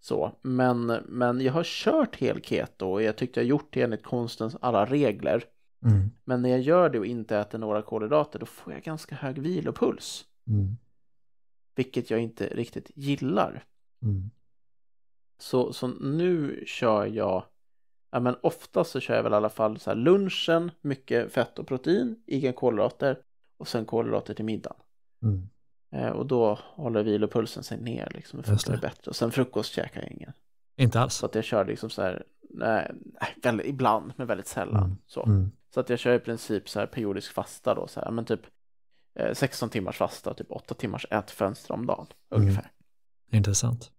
Så, men, men jag har kört hel keto och jag tyckte jag gjort det enligt konstens alla regler. Mm. Men när jag gör det och inte äter några kolhydrater då får jag ganska hög vilopuls. Mm. Vilket jag inte riktigt gillar. Mm. Så, så nu kör jag ja, men oftast så kör jag väl i alla fall så här lunchen, mycket fett och protein, inga kolhydrater och sen kolhydrater till middagen. Mm. Eh, och då håller vilopulsen sig ner liksom, och funkar bättre. Och sen frukost käkar jag ingen. Inte alls. Så att jag kör liksom så här, nej, väldigt, ibland men väldigt sällan. Mm. Så. Mm. så att jag kör i princip så här periodisk fasta då, så här, men typ eh, 16 timmars fasta, typ 8 timmars ätfönster om dagen mm. ungefär. Intressant.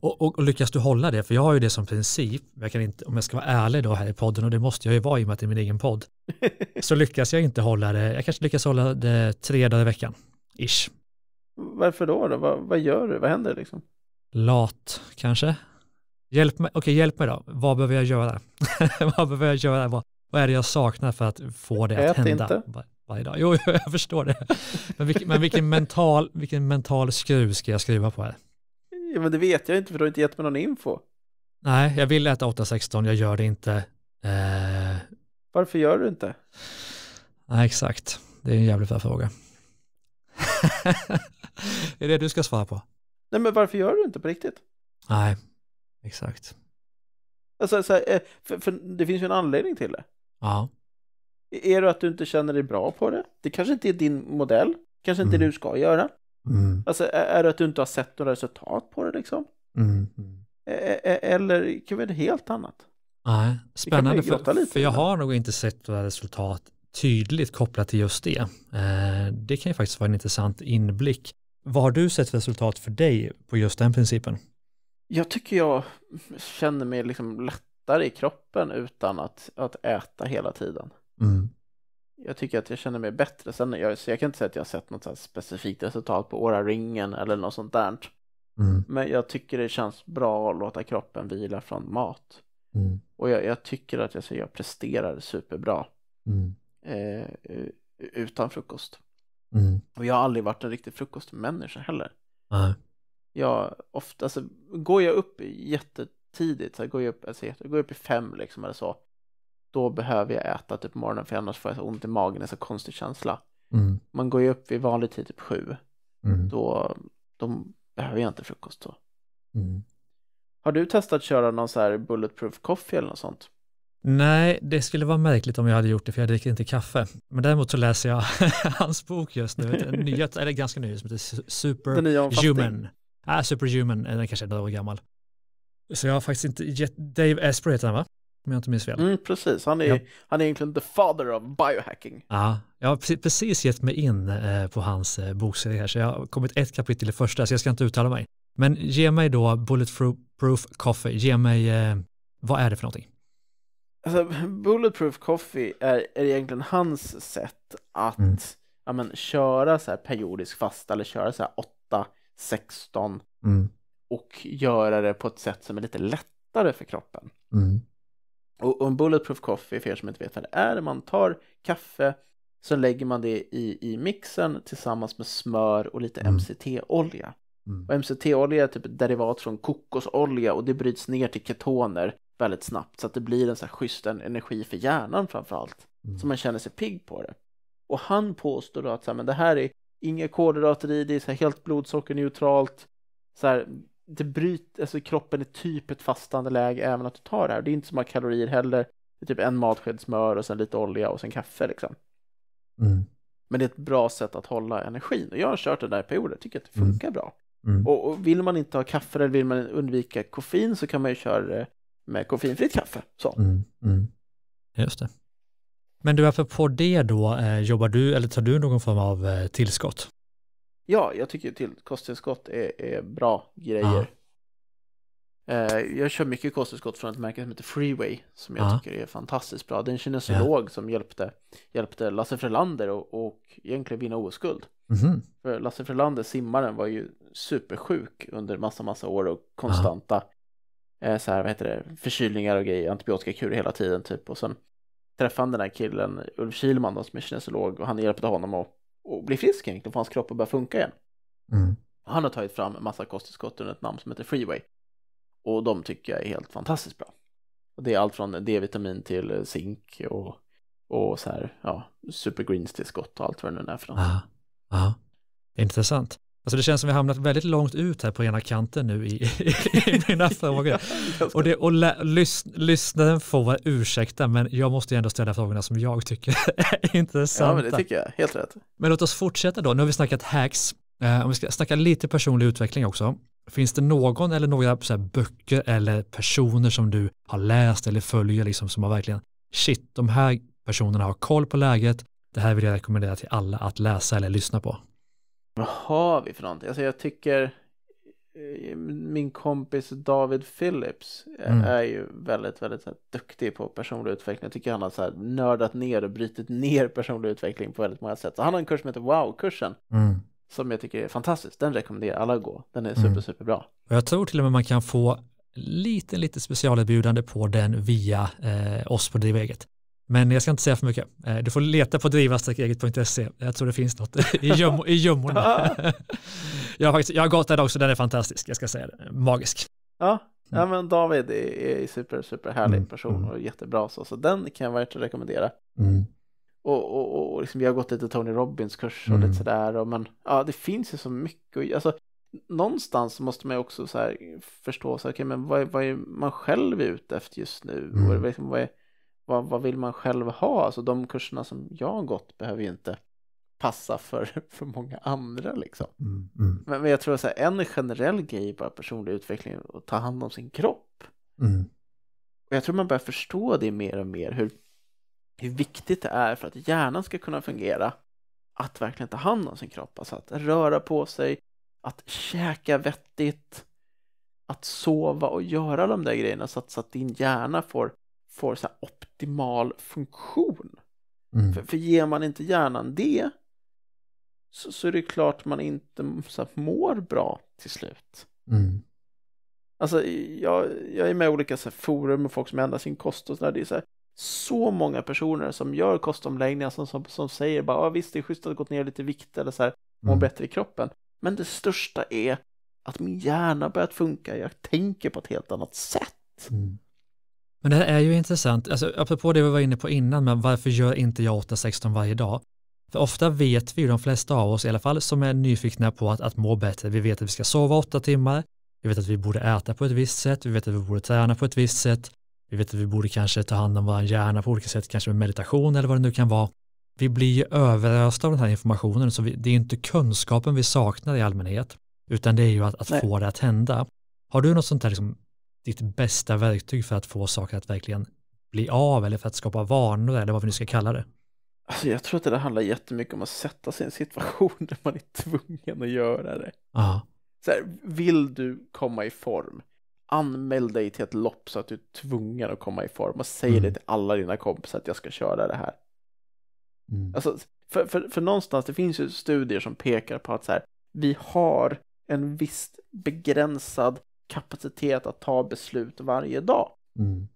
Och, och, och, lyckas du hålla det, för jag har ju det som princip, jag kan inte, om jag ska vara ärlig då här i podden, och det måste jag ju vara i och med att det är min egen podd, så lyckas jag inte hålla det, jag kanske lyckas hålla det tre dagar i veckan, ish. Varför då? då? Vad, vad gör du? Vad händer liksom? Lat, kanske. Hjälp mig, okej hjälp mig då, vad behöver jag göra? vad behöver jag göra? Vad, vad är det jag saknar för att få det att hända? Inte. Var, varje dag. Jo, jag förstår det. Men, vilken, men vilken mental, vilken mental skruv ska jag skriva på här? Ja, men det vet jag inte för du har inte gett mig någon info. Nej, jag vill äta 816, jag gör det inte. Eh... Varför gör du inte? Nej, exakt. Det är en jävligt bra fråga. det är det du ska svara på. Nej, men varför gör du inte på riktigt? Nej, exakt. Alltså, så här, eh, för, för det finns ju en anledning till det. Ja. E-, är det att du inte känner dig bra på det? Det kanske inte är din modell, kanske inte mm. det du ska göra. Mm. Alltså är det att du inte har sett några resultat på det liksom? Mm. mm. Eller det kan vara helt annat? Nej, spännande för, för jag har nog inte sett några resultat tydligt kopplat till just det. Det kan ju faktiskt vara en intressant inblick. Vad har du sett för resultat för dig på just den principen? Jag tycker jag känner mig liksom lättare i kroppen utan att, att äta hela tiden. Mm jag tycker att jag känner mig bättre. Sen, jag, så jag kan inte säga att jag har sett något specifikt resultat på åraringen eller något sånt där. Mm. Men jag tycker det känns bra att låta kroppen vila från mat. Mm. Och jag, jag, tycker att jag, så jag presterar superbra mm. eh, utan frukost. Mm. Och jag har aldrig varit en riktig frukostmänniska heller. Jag, ofta, alltså, går jag upp jättetidigt, så går jag upp, alltså, går jag upp i fem liksom eller så, då behöver jag äta typ morgonen för annars får jag så ont i magen, en så konstig känsla. Mm. Man går ju upp vid vanlig tid, typ sju, mm. då, då behöver jag inte frukost då. Mm. Har du testat att köra någon så här bulletproof coffee eller något sånt? Nej, det skulle vara märkligt om jag hade gjort det, för jag dricker inte kaffe. Men däremot så läser jag hans bok just nu, en nya, eller ganska ny, som heter Superhuman. Ah, Superhuman, den kanske är några år gammal. Så jag har faktiskt inte gett, Dave Asprey heter han va? Om jag inte minns fel. Mm, precis, han är, ja. han är egentligen the father of biohacking. Ja, jag har precis gett mig in eh, på hans eh, bokserie här, så jag har kommit ett kapitel i första, så jag ska inte uttala mig. Men ge mig då Bulletproof Coffee, ge mig, eh, vad är det för någonting? Alltså, Bulletproof Coffee är, är egentligen hans sätt att mm. ja, men, köra så här periodisk fasta eller köra så här 8, 16 mm. och göra det på ett sätt som är lite lättare för kroppen. Mm. Och, en bulletproof coffee, för er som inte vet vad det är, man tar kaffe, så lägger man det i, i mixen tillsammans med smör och lite mm. MCT-olja. Mm. Och MCT-olja är typ ett derivat från kokosolja och det bryts ner till ketoner väldigt snabbt så att det blir en så här schysst energi för hjärnan framförallt. Mm. Så man känner sig pigg på det. Och han påstår då att så här, men det här är inga kolhydrater i, det är så här helt blodsockerneutralt. Så här, det bryter, alltså kroppen är typ ett fastande läge även att du tar det här. Det är inte så många kalorier heller. Det är typ en matsked smör och sen lite olja och sen kaffe liksom. Mm. Men det är ett bra sätt att hålla energin och jag har kört det där i perioder, och tycker att det mm. funkar mm. bra. Mm. Och, och, vill man inte ha kaffe eller vill man undvika koffein så kan man ju köra det med koffeinfritt kaffe. Så. Mm. Mm. Just det. Men du, varför på det då, eh, jobbar du eller tar du någon form av eh, tillskott? Ja, jag tycker till kosttillskott är, är bra grejer. Ah. Uh, jag kör mycket kosttillskott från ett märke som heter Freeway som jag ah. tycker är fantastiskt bra. Det är en kinesolog yeah. som hjälpte, hjälpte Lasse Frölander och, och egentligen vinna OS-guld. Mm. För Lasse Frölander, simmaren, var ju supersjuk under massa, massa år och konstanta ah. så här, vad heter det, förkylningar och grejer, antibiotikakur hela tiden typ. Och sen träffade han den här killen, Ulf Kilman då, som är kinesolog och han hjälpte honom att och bli frisk egentligen, få hans kropp att börja funka igen. Mm. Han har tagit fram en massa kosttillskott under ett namn som heter Freeway. Och de tycker jag är helt fantastiskt bra. Och det är allt från D-vitamin till zink och, och så här, ja, supergreens tillskott och allt vad det nu är för något. Aha. Intressant. Alltså det känns som vi hamnat väldigt långt ut här på ena kanten nu i, i, i mina frågor. och det, och lä, lys, lyssnaren får vara ursäkta, men jag måste ändå ställa frågorna som jag tycker är intressanta. Ja, men det tycker jag. Helt rätt. Men låt oss fortsätta då. Nu har vi snackat hacks. Eh, om vi ska snacka lite personlig utveckling också. Finns det någon eller några så böcker eller personer som du har läst eller följer liksom som har verkligen shit, de här personerna har koll på läget. Det här vill jag rekommendera till alla att läsa eller lyssna på. Vad har vi för någonting? Alltså jag tycker eh, min kompis David Phillips eh, mm. är ju väldigt, väldigt här, duktig på personlig utveckling. Jag tycker han har så här, nördat ner och brutit ner personlig utveckling på väldigt många sätt. Så han har en kurs som heter Wow-kursen. Mm. Som jag tycker är fantastisk. Den rekommenderar alla att gå. Den är mm. super, mm. bra. Jag tror till och med man kan få lite, lite specialerbjudande på den via eh, oss på Eget. Men jag ska inte säga för mycket. Eh, du får leta på driva-eget.se. Jag tror det finns något i, göm i gömmorna. jag, har faktiskt, jag har gått där också, den är fantastisk. Jag ska säga det. Magisk. Ja, mm. ja men David är, en super, super härlig mm, person mm. och jättebra så. Så den kan jag verkligen rekommendera. Mm. Och, och, och liksom, jag har gått lite Tony Robbins kurs och mm. lite sådär. Och, men ja, det finns ju så mycket. Alltså, någonstans måste man ju också så här förstå så här, okay, men vad, är, vad är man själv ute efter just nu? Mm. Och liksom, vad är, vad, vad vill man själv ha? Alltså de kurserna som jag har gått behöver ju inte passa för, för många andra liksom. Mm, mm. Men, men, jag tror att en generell grej bara personlig utveckling och ta hand om sin kropp. Mm. Och jag tror man börjar förstå det mer och mer hur, hur viktigt det är för att hjärnan ska kunna fungera att verkligen ta hand om sin kropp. Alltså att röra på sig, att käka vettigt, att sova och göra de där grejerna så att, så att din hjärna får, får så här optimal funktion. Mm. För, för ger man inte hjärnan det så, så är det klart man inte så här, mår bra till slut. Mm. Alltså jag, jag är med i olika så här, forum och folk som ändrar sin kost och sådär. Det är så, här, så många personer som gör kostomläggningar som, som, som säger bara ah, visst det är schysst att gått ner lite vikt eller så här Må mm. bättre i kroppen. Men det största är att min hjärna börjat funka, jag tänker på ett helt annat sätt. Mm. Men det här är ju intressant, alltså, apropå det vi var inne på innan, men varför gör inte jag 8-16 varje dag? För ofta vet vi ju, de flesta av oss i alla fall, som är nyfikna på att, att må bättre, vi vet att vi ska sova åtta timmar, vi vet att vi borde äta på ett visst sätt, vi vet att vi borde träna på ett visst sätt, vi vet att vi borde kanske ta hand om vår hjärna på olika sätt, kanske med meditation eller vad det nu kan vara. Vi blir ju överösta av den här informationen, så vi, det är inte kunskapen vi saknar i allmänhet, utan det är ju att, att få det att hända. Har du något sånt här liksom ditt bästa verktyg för att få saker att verkligen bli av eller för att skapa vanor eller vad vi nu ska kalla det? Alltså jag tror att det där handlar jättemycket om att sätta sig i en situation där man är tvungen att göra det. Aha. Så här, vill du komma i form, anmäl dig till ett lopp så att du är tvungen att komma i form och säg mm. det till alla dina kompisar att jag ska köra det här. Mm. Alltså, för, för, för någonstans, det finns ju studier som pekar på att så här, vi har en viss begränsad kapacitet att ta beslut varje dag. Mm.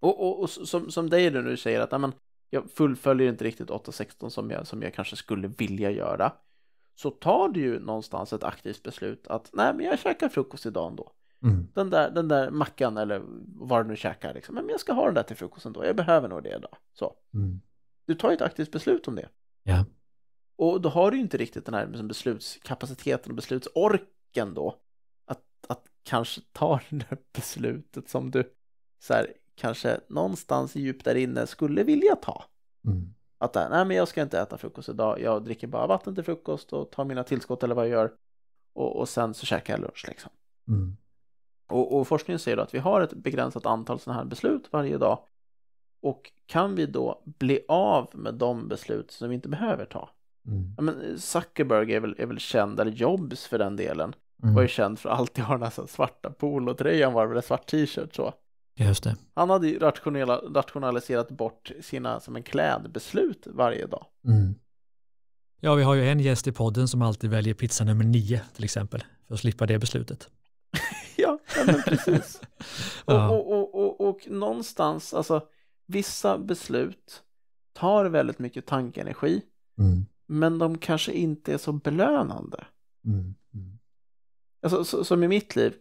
Och, och, och, som, som dig nu du säger att amen, jag fullföljer inte riktigt 8-16 som jag, som jag kanske skulle vilja göra. Så tar du ju någonstans ett aktivt beslut att nej men jag käkar frukost idag ändå. Mm. Den, där, den där mackan eller vad du nu käkar, liksom. men jag ska ha den där till frukosten då, jag behöver nog det idag. Så. Mm. Du tar ju ett aktivt beslut om det. Ja. Och då har du ju inte riktigt den här liksom, beslutskapaciteten och beslutsorken då. Att, att kanske tar det beslutet som du så här, kanske någonstans djupt där inne skulle vilja ta. Mm. Att nej men jag ska inte äta frukost idag, jag dricker bara vatten till frukost och tar mina tillskott eller vad jag gör och, och sen så käkar jag lunch liksom. Mm. Och, och, forskningen säger då att vi har ett begränsat antal sådana här beslut varje dag och kan vi då bli av med de beslut som vi inte behöver ta? Mm. Ja, men Zuckerberg är väl, är väl känd, eller Jobs för den delen, Mm. Var ju känd för att alltid ha den här svarta polotröjan var eller svart t-shirt så. Just det. Han hade ju rationaliserat bort sina som en klädbeslut varje dag. Mm. Ja, vi har ju en gäst i podden som alltid väljer pizza nummer nio till exempel för att slippa det beslutet. ja, precis. Och, och, och, och, och någonstans, alltså vissa beslut tar väldigt mycket tankeenergi, mm. men de kanske inte är så belönande. Mm. Mm. Alltså, så, som i mitt liv,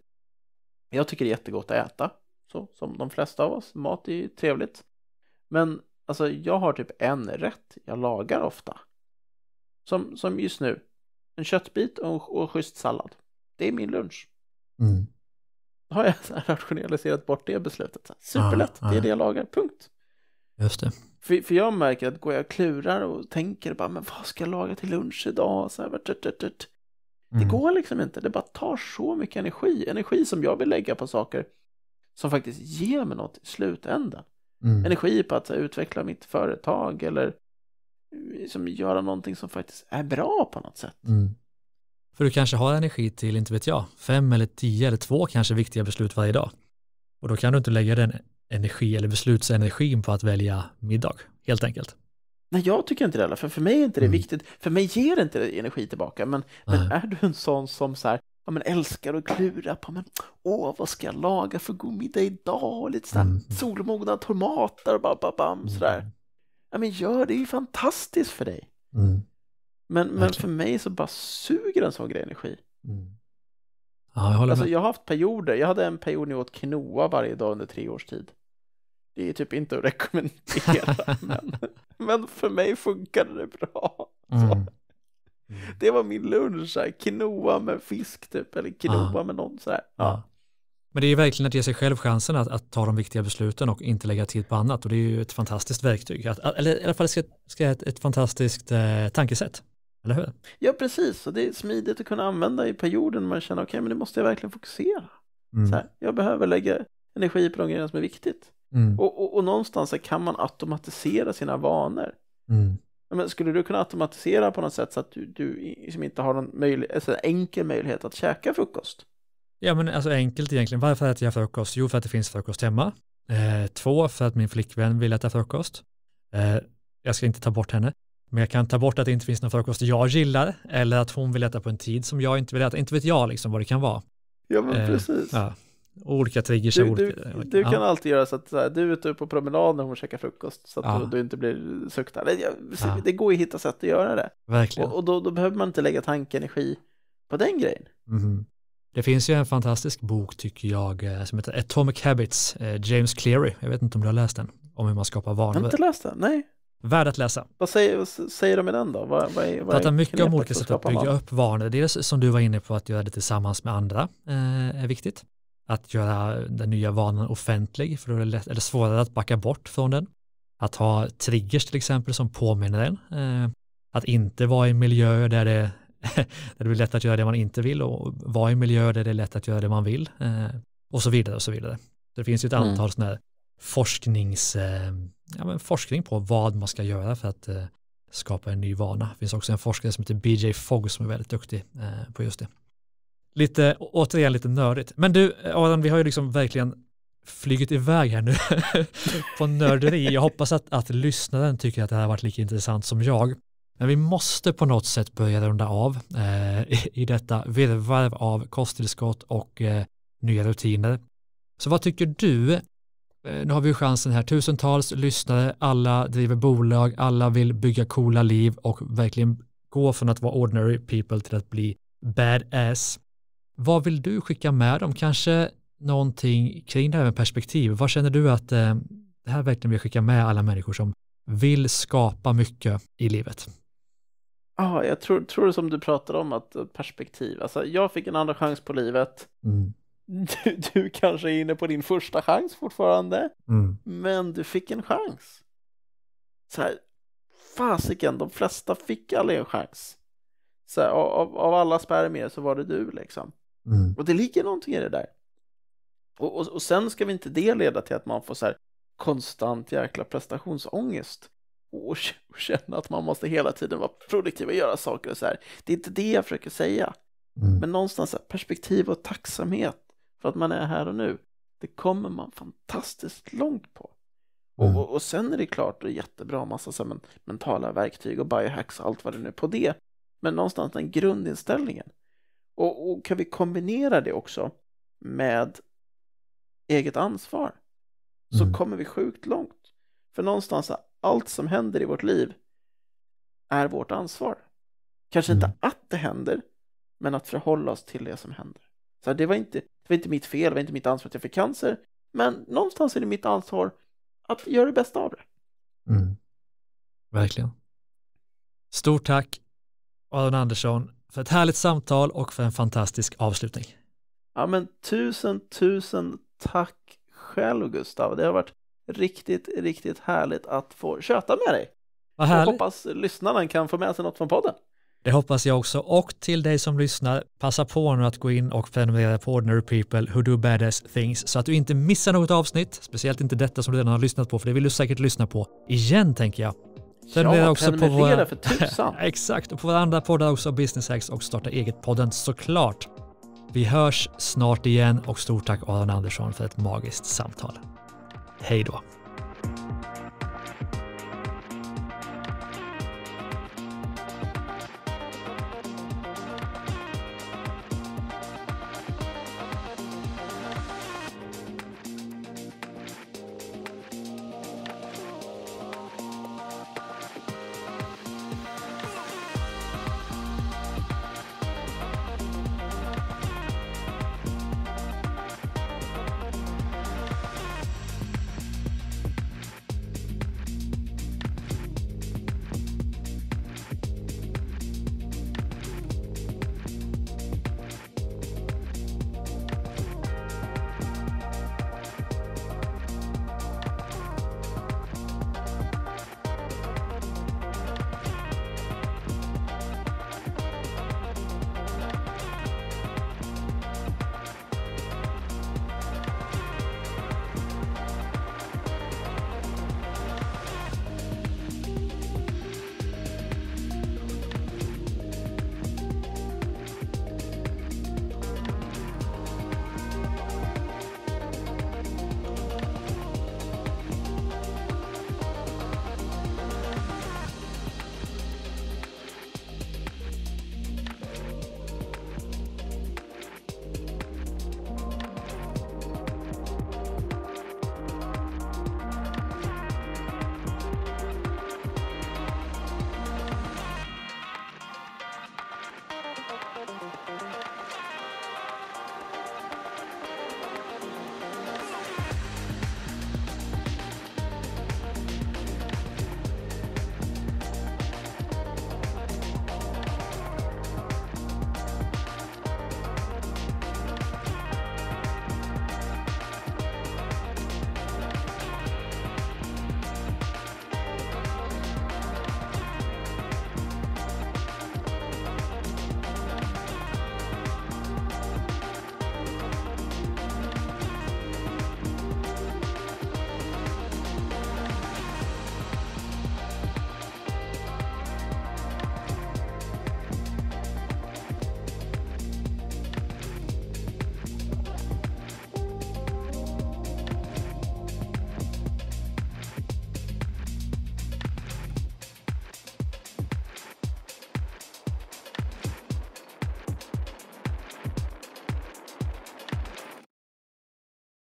jag tycker det är jättegott att äta, så, som de flesta av oss. Mat är ju trevligt. Men alltså, jag har typ en rätt jag lagar ofta. Som, som just nu, en köttbit och, och schysst sallad. Det är min lunch. Mm. Har jag rationaliserat bort det beslutet. superlätt, ah, ah. det är ah. det jag lagar, punkt. Just det. För, för jag märker att går jag och klurar och tänker bara, men vad ska jag laga till lunch idag? Så här, tut, tut, tut. Mm. Det går liksom inte, det bara tar så mycket energi, energi som jag vill lägga på saker som faktiskt ger mig något i slutändan. Mm. Energi på att här, utveckla mitt företag eller liksom, göra någonting som faktiskt är bra på något sätt. Mm. För du kanske har energi till, inte vet jag, fem eller tio eller två kanske viktiga beslut varje dag. Och då kan du inte lägga den energi eller beslutsenergin på att välja middag, helt enkelt. Nej, jag tycker inte det heller, för för mig är inte det mm. viktigt. För mig ger det inte det energi tillbaka. Men, men är du en sån som så här, ja, men älskar att klura på, men åh, vad ska jag laga för god middag idag? Och lite sådär mm. solmogna tomater och bara bam, bam sådär. Mm. Ja, men gör det, är ju fantastiskt för dig. Mm. Men, men för mig så bara suger en sån grej energi. Mm. Ja, jag alltså, Jag har haft perioder, jag hade en period när jag åt quinoa varje dag under tre års tid. Det är typ inte att rekommendera, men, men för mig funkade det bra. Mm. mm. Det var min lunch, här, quinoa med fisk typ, eller quinoa ah. med någon så här. Ja. Ah. Men det är ju verkligen att ge sig själv chansen att, att, ta de viktiga besluten och inte lägga tid på annat. Och det är ju ett fantastiskt verktyg, att, eller i alla fall ska, ska ett, ett fantastiskt eh, tankesätt. Eller hur? Ja, precis. Och det är smidigt att kunna använda i perioden man känner okej, okay, men nu måste jag verkligen fokusera. Mm. Så här, jag behöver lägga energi på de grejerna som är viktigt. Mm. Och, och, och, någonstans kan man automatisera sina vanor. Mm. Men skulle du kunna automatisera på något sätt så att du, du liksom inte har någon möjlighet, alltså enkel möjlighet att käka frukost? Ja, men alltså enkelt egentligen. Varför äter jag frukost? Jo, för att det finns frukost hemma. Eh, två, för att min flickvän vill äta frukost. Eh, jag ska inte ta bort henne. Men jag kan ta bort att det inte finns någon frukost jag gillar eller att hon vill äta på en tid som jag inte vill äta. Inte vet jag liksom vad det kan vara. Ja, men eh, precis. Ja olika triggers du, du, du, du kan alltid göra så att så här, du är ute på promenad när hon käkar frukost så att ja. du, du, inte blir suktad. Det, det går ju att hitta sätt att göra det. Verkligen. Och, och då, då, behöver man inte lägga tankenergi på den grejen. Mm. Det finns ju en fantastisk bok tycker jag eh, som heter Atomic Habits, eh, James Cleary. Jag vet inte om du har läst den, om hur man skapar vanor. Jag har inte läst den, nej. Värd att läsa. Vad säger, vad säger de i den då? Vad, vad är, vad Pratar mycket om olika sätt att bygga upp vanor. Dels som du var inne på att göra det tillsammans med andra eh, är viktigt. Att göra den nya vanan offentlig, för då är det, lätt, är svårare att backa bort från den. Att ha triggers till exempel som påminner en. Eh, att inte vara i miljöer där det, där det blir lätt att göra det man inte vill och vara i miljöer där det är lätt att göra det man vill. Eh, och så vidare och så vidare. Det finns ju ett mm. antal sådana här forsknings, eh, ja, forskning på vad man ska göra för att eh, skapa en ny vana. Det finns också en forskare som heter BJ Fogg som är väldigt duktig eh, på just det lite, återigen lite nördigt. Men du, Adam, vi har ju liksom verkligen flugit iväg här nu på nörderi. Jag hoppas att, att lyssnaren tycker att det här har varit lika intressant som jag. Men vi måste på något sätt börja runda av eh, i, detta virrvarv av kosttillskott och eh, nya rutiner. Så vad tycker du? Eh, nu har vi chansen här, tusentals lyssnare, alla driver bolag, alla vill bygga coola liv och verkligen gå från att vara ordinary people till att bli badass. Vad vill du skicka med dem? Kanske någonting kring det här med perspektiv. Vad känner du att eh, det här verkligen vill skicka med alla människor som vill skapa mycket i livet? Ja, jag tror, tror som du pratar om att eh, perspektiv, alltså jag fick en andra chans på livet. Mm. Du, du, kanske är inne på din första chans fortfarande, mm. men du fick en chans. Så här, fasiken, de flesta fick aldrig en chans. Så här, av, av alla spermier så var det du liksom. Mm. Och det ligger någonting i det där. Och, och, och, sen ska vi inte det leda till att man får så här konstant jäkla prestationsångest och, och känna att man måste hela tiden vara produktiv och göra saker och så här. Det är inte det jag försöker säga. Mm. Men någonstans här, perspektiv och tacksamhet för att man är här och nu. Det kommer man fantastiskt långt på. Mm. Och, och, sen är det klart, och jättebra massa så men, mentala verktyg och biohacks och allt vad det nu är på det. Men någonstans den grundinställningen, och, och kan vi kombinera det också med eget ansvar så mm. kommer vi sjukt långt. För någonstans, allt som händer i vårt liv är vårt ansvar. Kanske mm. inte att det händer, men att förhålla oss till det som händer. Så det, var inte, det var inte mitt fel, det var inte mitt ansvar att jag fick cancer, men någonstans är det mitt ansvar att göra det bästa av det. Mm. Verkligen. Stort tack, Aron Andersson, för ett härligt samtal och för en fantastisk avslutning. Ja, men tusen, tusen tack själv Gustav. Det har varit riktigt, riktigt härligt att få köta med dig. Vad härligt. Jag hoppas lyssnarna kan få med sig något från podden. Det hoppas jag också. Och till dig som lyssnar, passa på nu att gå in och prenumerera på Ordinary People Who Do Badass Things så att du inte missar något avsnitt, speciellt inte detta som du redan har lyssnat på, för det vill du säkert lyssna på igen, tänker jag. Prenumerera ja, också prenumerera på våra... för tusan! Exakt, och på våra andra poddar också, Business Hacks och Starta Eget-podden såklart. Vi hörs snart igen och stort tack Aron Andersson för ett magiskt samtal. Hej då!